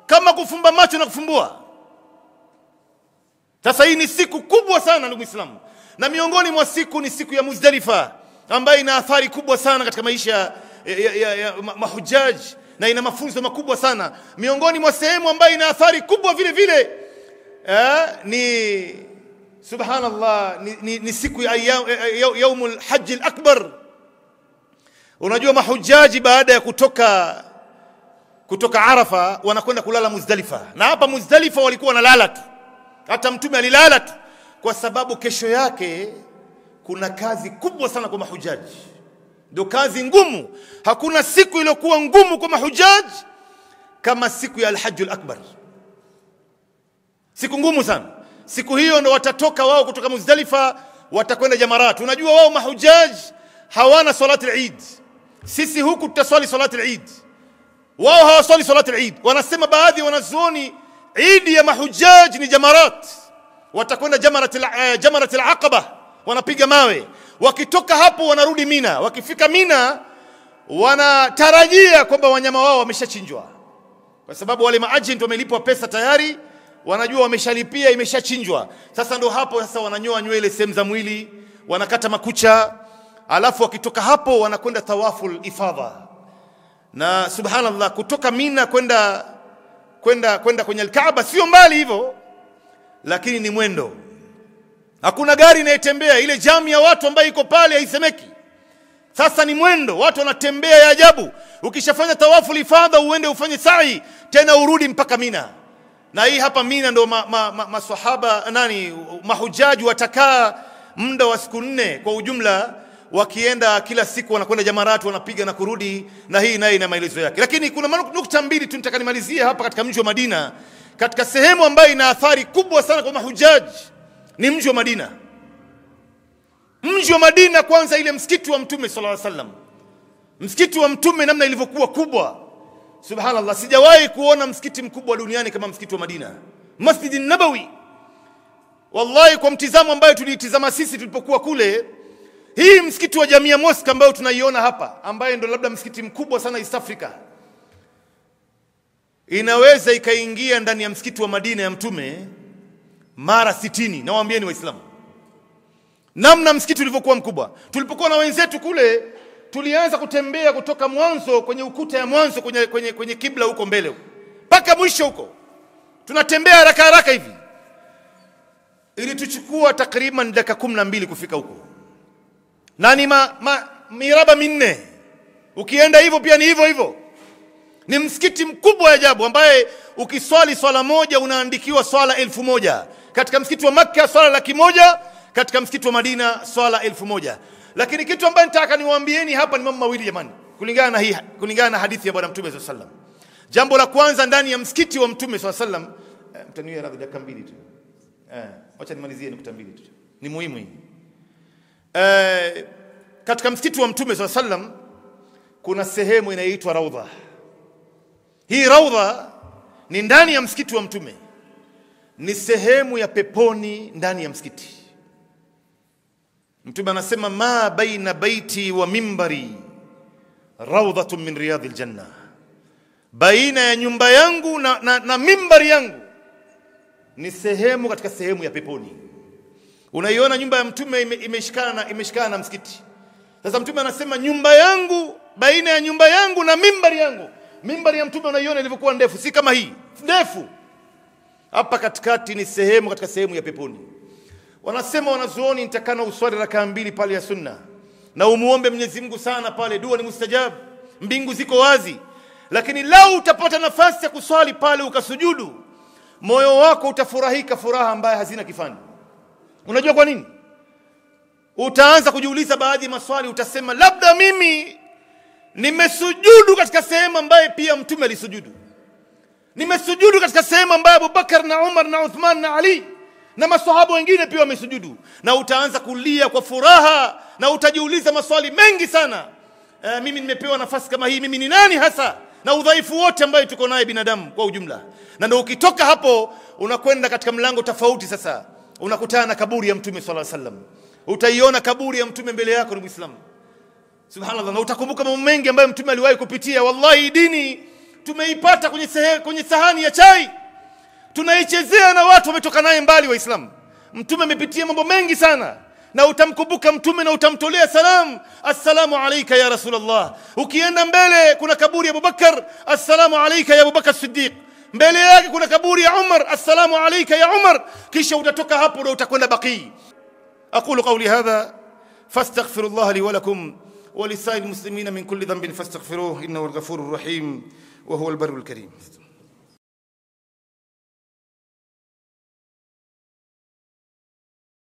[SPEAKER 1] kama kufumba macho na kufumbua sasa hii ni siku kubwa sana ndugu Muislamu, na miongoni mwa siku ni siku ya Muzdalifa ambayo ina athari kubwa sana katika maisha ya, ya, ya, ya mahujaji na ina mafunzo makubwa sana. Miongoni mwa sehemu ambayo ina athari kubwa vile vile eh, ni subhanallah, ni, ni, ni siku ya yaumul haji akbar. Unajua, mahujaji baada ya kutoka kutoka Arafa wanakwenda kulala Muzdalifa, na hapa Muzdalifa walikuwa wanalala tu hata mtume alilala tu, kwa sababu kesho yake kuna kazi kubwa sana kwa mahujaji. Ndio kazi ngumu. Hakuna siku iliyokuwa ngumu kwa mahujaji kama siku ya Alhajjul lakbar siku ngumu sana. Siku hiyo ndo watatoka wao kutoka Muzdalifa, watakwenda Jamarat. Unajua wao mahujaji hawana salati al sisi huku tutaswali salati al wao hawaswali salati lid Wanasema baadhi wanazuoni idi ya mahujaj ni jamarat watakwenda jamarat eh, jamarat alaqaba wanapiga mawe wakitoka hapo wanarudi mina wakifika mina wanatarajia kwamba wanyama wao wameshachinjwa kwa sababu wale maagent wamelipwa pesa tayari wanajua wameshalipia imeshachinjwa sasa ndo hapo sasa wananyoa nywele sehemu za mwili wanakata makucha alafu wakitoka hapo wanakwenda tawaful ifadha na subhanallah kutoka mina kwenda kwenda kwenda kwenye Alkaaba sio mbali hivyo, lakini ni mwendo. Hakuna gari inayetembea, ile jamu ya watu ambayo iko pale haisemeki. Sasa ni mwendo, watu wanatembea ya ajabu. Ukishafanya tawafu lifadha, uende ufanye sai tena, urudi mpaka Mina. Na hii hapa Mina ndo maswahaba ma, ma, ma nani mahujaji watakaa muda wa siku nne kwa ujumla wakienda kila siku wanakwenda Jamarat wanapiga na kurudi, na hii naye ina maelezo yake. Lakini kuna nukta mbili tu nitaka nimalizie hapa katika mji wa Madina, katika sehemu ambayo ina athari kubwa sana kwa mahujaji ni mji wa Madina. Mji wa Madina kwanza, ile msikiti wa Mtume sallallahu alaihi wasallam, msikiti wa Mtume namna ilivyokuwa kubwa, subhanallah, sijawahi kuona msikiti mkubwa duniani kama msikiti wa Madina, Masjid Nabawi. Wallahi, kwa mtizamo ambayo tuliitizama sisi tulipokuwa kule hii msikiti wa Jamia Mosque ambayo tunaiona hapa, ambaye ndo labda msikiti mkubwa sana East Africa, inaweza ikaingia ndani ya msikiti wa Madina ya Mtume mara sitini. Nawaambieni Waislamu, namna msikiti ulivyokuwa mkubwa. Tulipokuwa na wenzetu kule, tulianza kutembea kutoka mwanzo kwenye ukuta ya mwanzo kwenye, kwenye, kwenye kibla huko mbele mpaka mwisho huko, tunatembea haraka haraka hivi. Ilituchukua takriban dakika kumi na mbili kufika huko na ni ma, ma, miraba minne. Ukienda hivyo pia ni hivyo hivyo. Ni msikiti mkubwa ajabu, ambaye ukiswali swala moja unaandikiwa swala elfu moja katika msikiti wa Makka swala laki moja katika msikiti wa Madina swala elfu moja Lakini kitu ambacho nitaka niwaambieni hapa ni mambo mawili jamani, kulingana na hii, kulingana na hadithi ya Bwana Mtume swalla sallam. Jambo la kwanza ndani ya msikiti wa Mtume swalla sallam, eh, mtaniwe radhi dakika mbili tu eh, acha nimalizie nukta mbili tu, ni muhimu hii e, katika msikiti wa mtume saa sallam kuna sehemu inayoitwa raudha hii raudha ni ndani ya msikiti wa mtume ni sehemu ya peponi ndani ya msikiti mtume anasema ma baina baiti wa mimbari raudhatu min riyadhi ljanna baina ya nyumba yangu na, na, na mimbari yangu ni sehemu katika sehemu ya peponi Unaiona nyumba ya mtume imeshikana na imeshikana na msikiti. Sasa mtume anasema nyumba yangu baina ya nyumba yangu na mimbari yangu. Mimbari ya mtume unaiona ilivyokuwa ndefu, si kama hii ndefu. Hapa katikati ni sehemu katika sehemu ya peponi. Wanasema wanazuoni, nitakana uswali rakaa mbili pale ya sunna na umuombe Mwenyezi Mungu sana pale, dua ni mustajabu, mbingu ziko wazi. Lakini lau utapata nafasi ya kuswali pale ukasujudu, moyo wako utafurahika furaha ambayo hazina kifani. Unajua kwa nini? Utaanza kujiuliza baadhi ya maswali, utasema labda mimi nimesujudu katika sehemu ambaye pia mtume alisujudu, nimesujudu katika sehemu ambaye Abubakar na Umar na Uthman na Ali na maswahaba wengine pia wamesujudu, na utaanza kulia kwa furaha na utajiuliza maswali mengi sana. E, mimi nimepewa nafasi kama hii, mimi ni nani hasa, na udhaifu wote ambayo tuko naye binadamu kwa ujumla. Na ndio ukitoka hapo unakwenda katika mlango tofauti sasa unakutana na kaburi ya mtume sallallahu alaihi wasallam utaiona kaburi ya mtume mbele yako ni Muislamu subhanallah na utakumbuka mambo mengi ambayo mtume aliwahi kupitia wallahi dini tumeipata kwenye sehe, kwenye sahani ya chai tunaichezea na watu wametoka naye mbali waislamu mtume amepitia mambo mengi sana na utamkumbuka mtume na utamtolea salamu assalamu alaika ya rasulullah ukienda mbele kuna kaburi ya abubakar assalamu alaika ya abubakar siddiq mbele yake kuna kaburi ya Umar, assalamu alayka ya Umar, kisha utatoka hapo ndio utakwenda Baqi. Aqulu qawli hadha fastaghfirullaha li wa lakum wa muslimina min kulli dhanbin fastaghfiruhu innahu al-ghafurur rahim wa huwa al-barrul karim.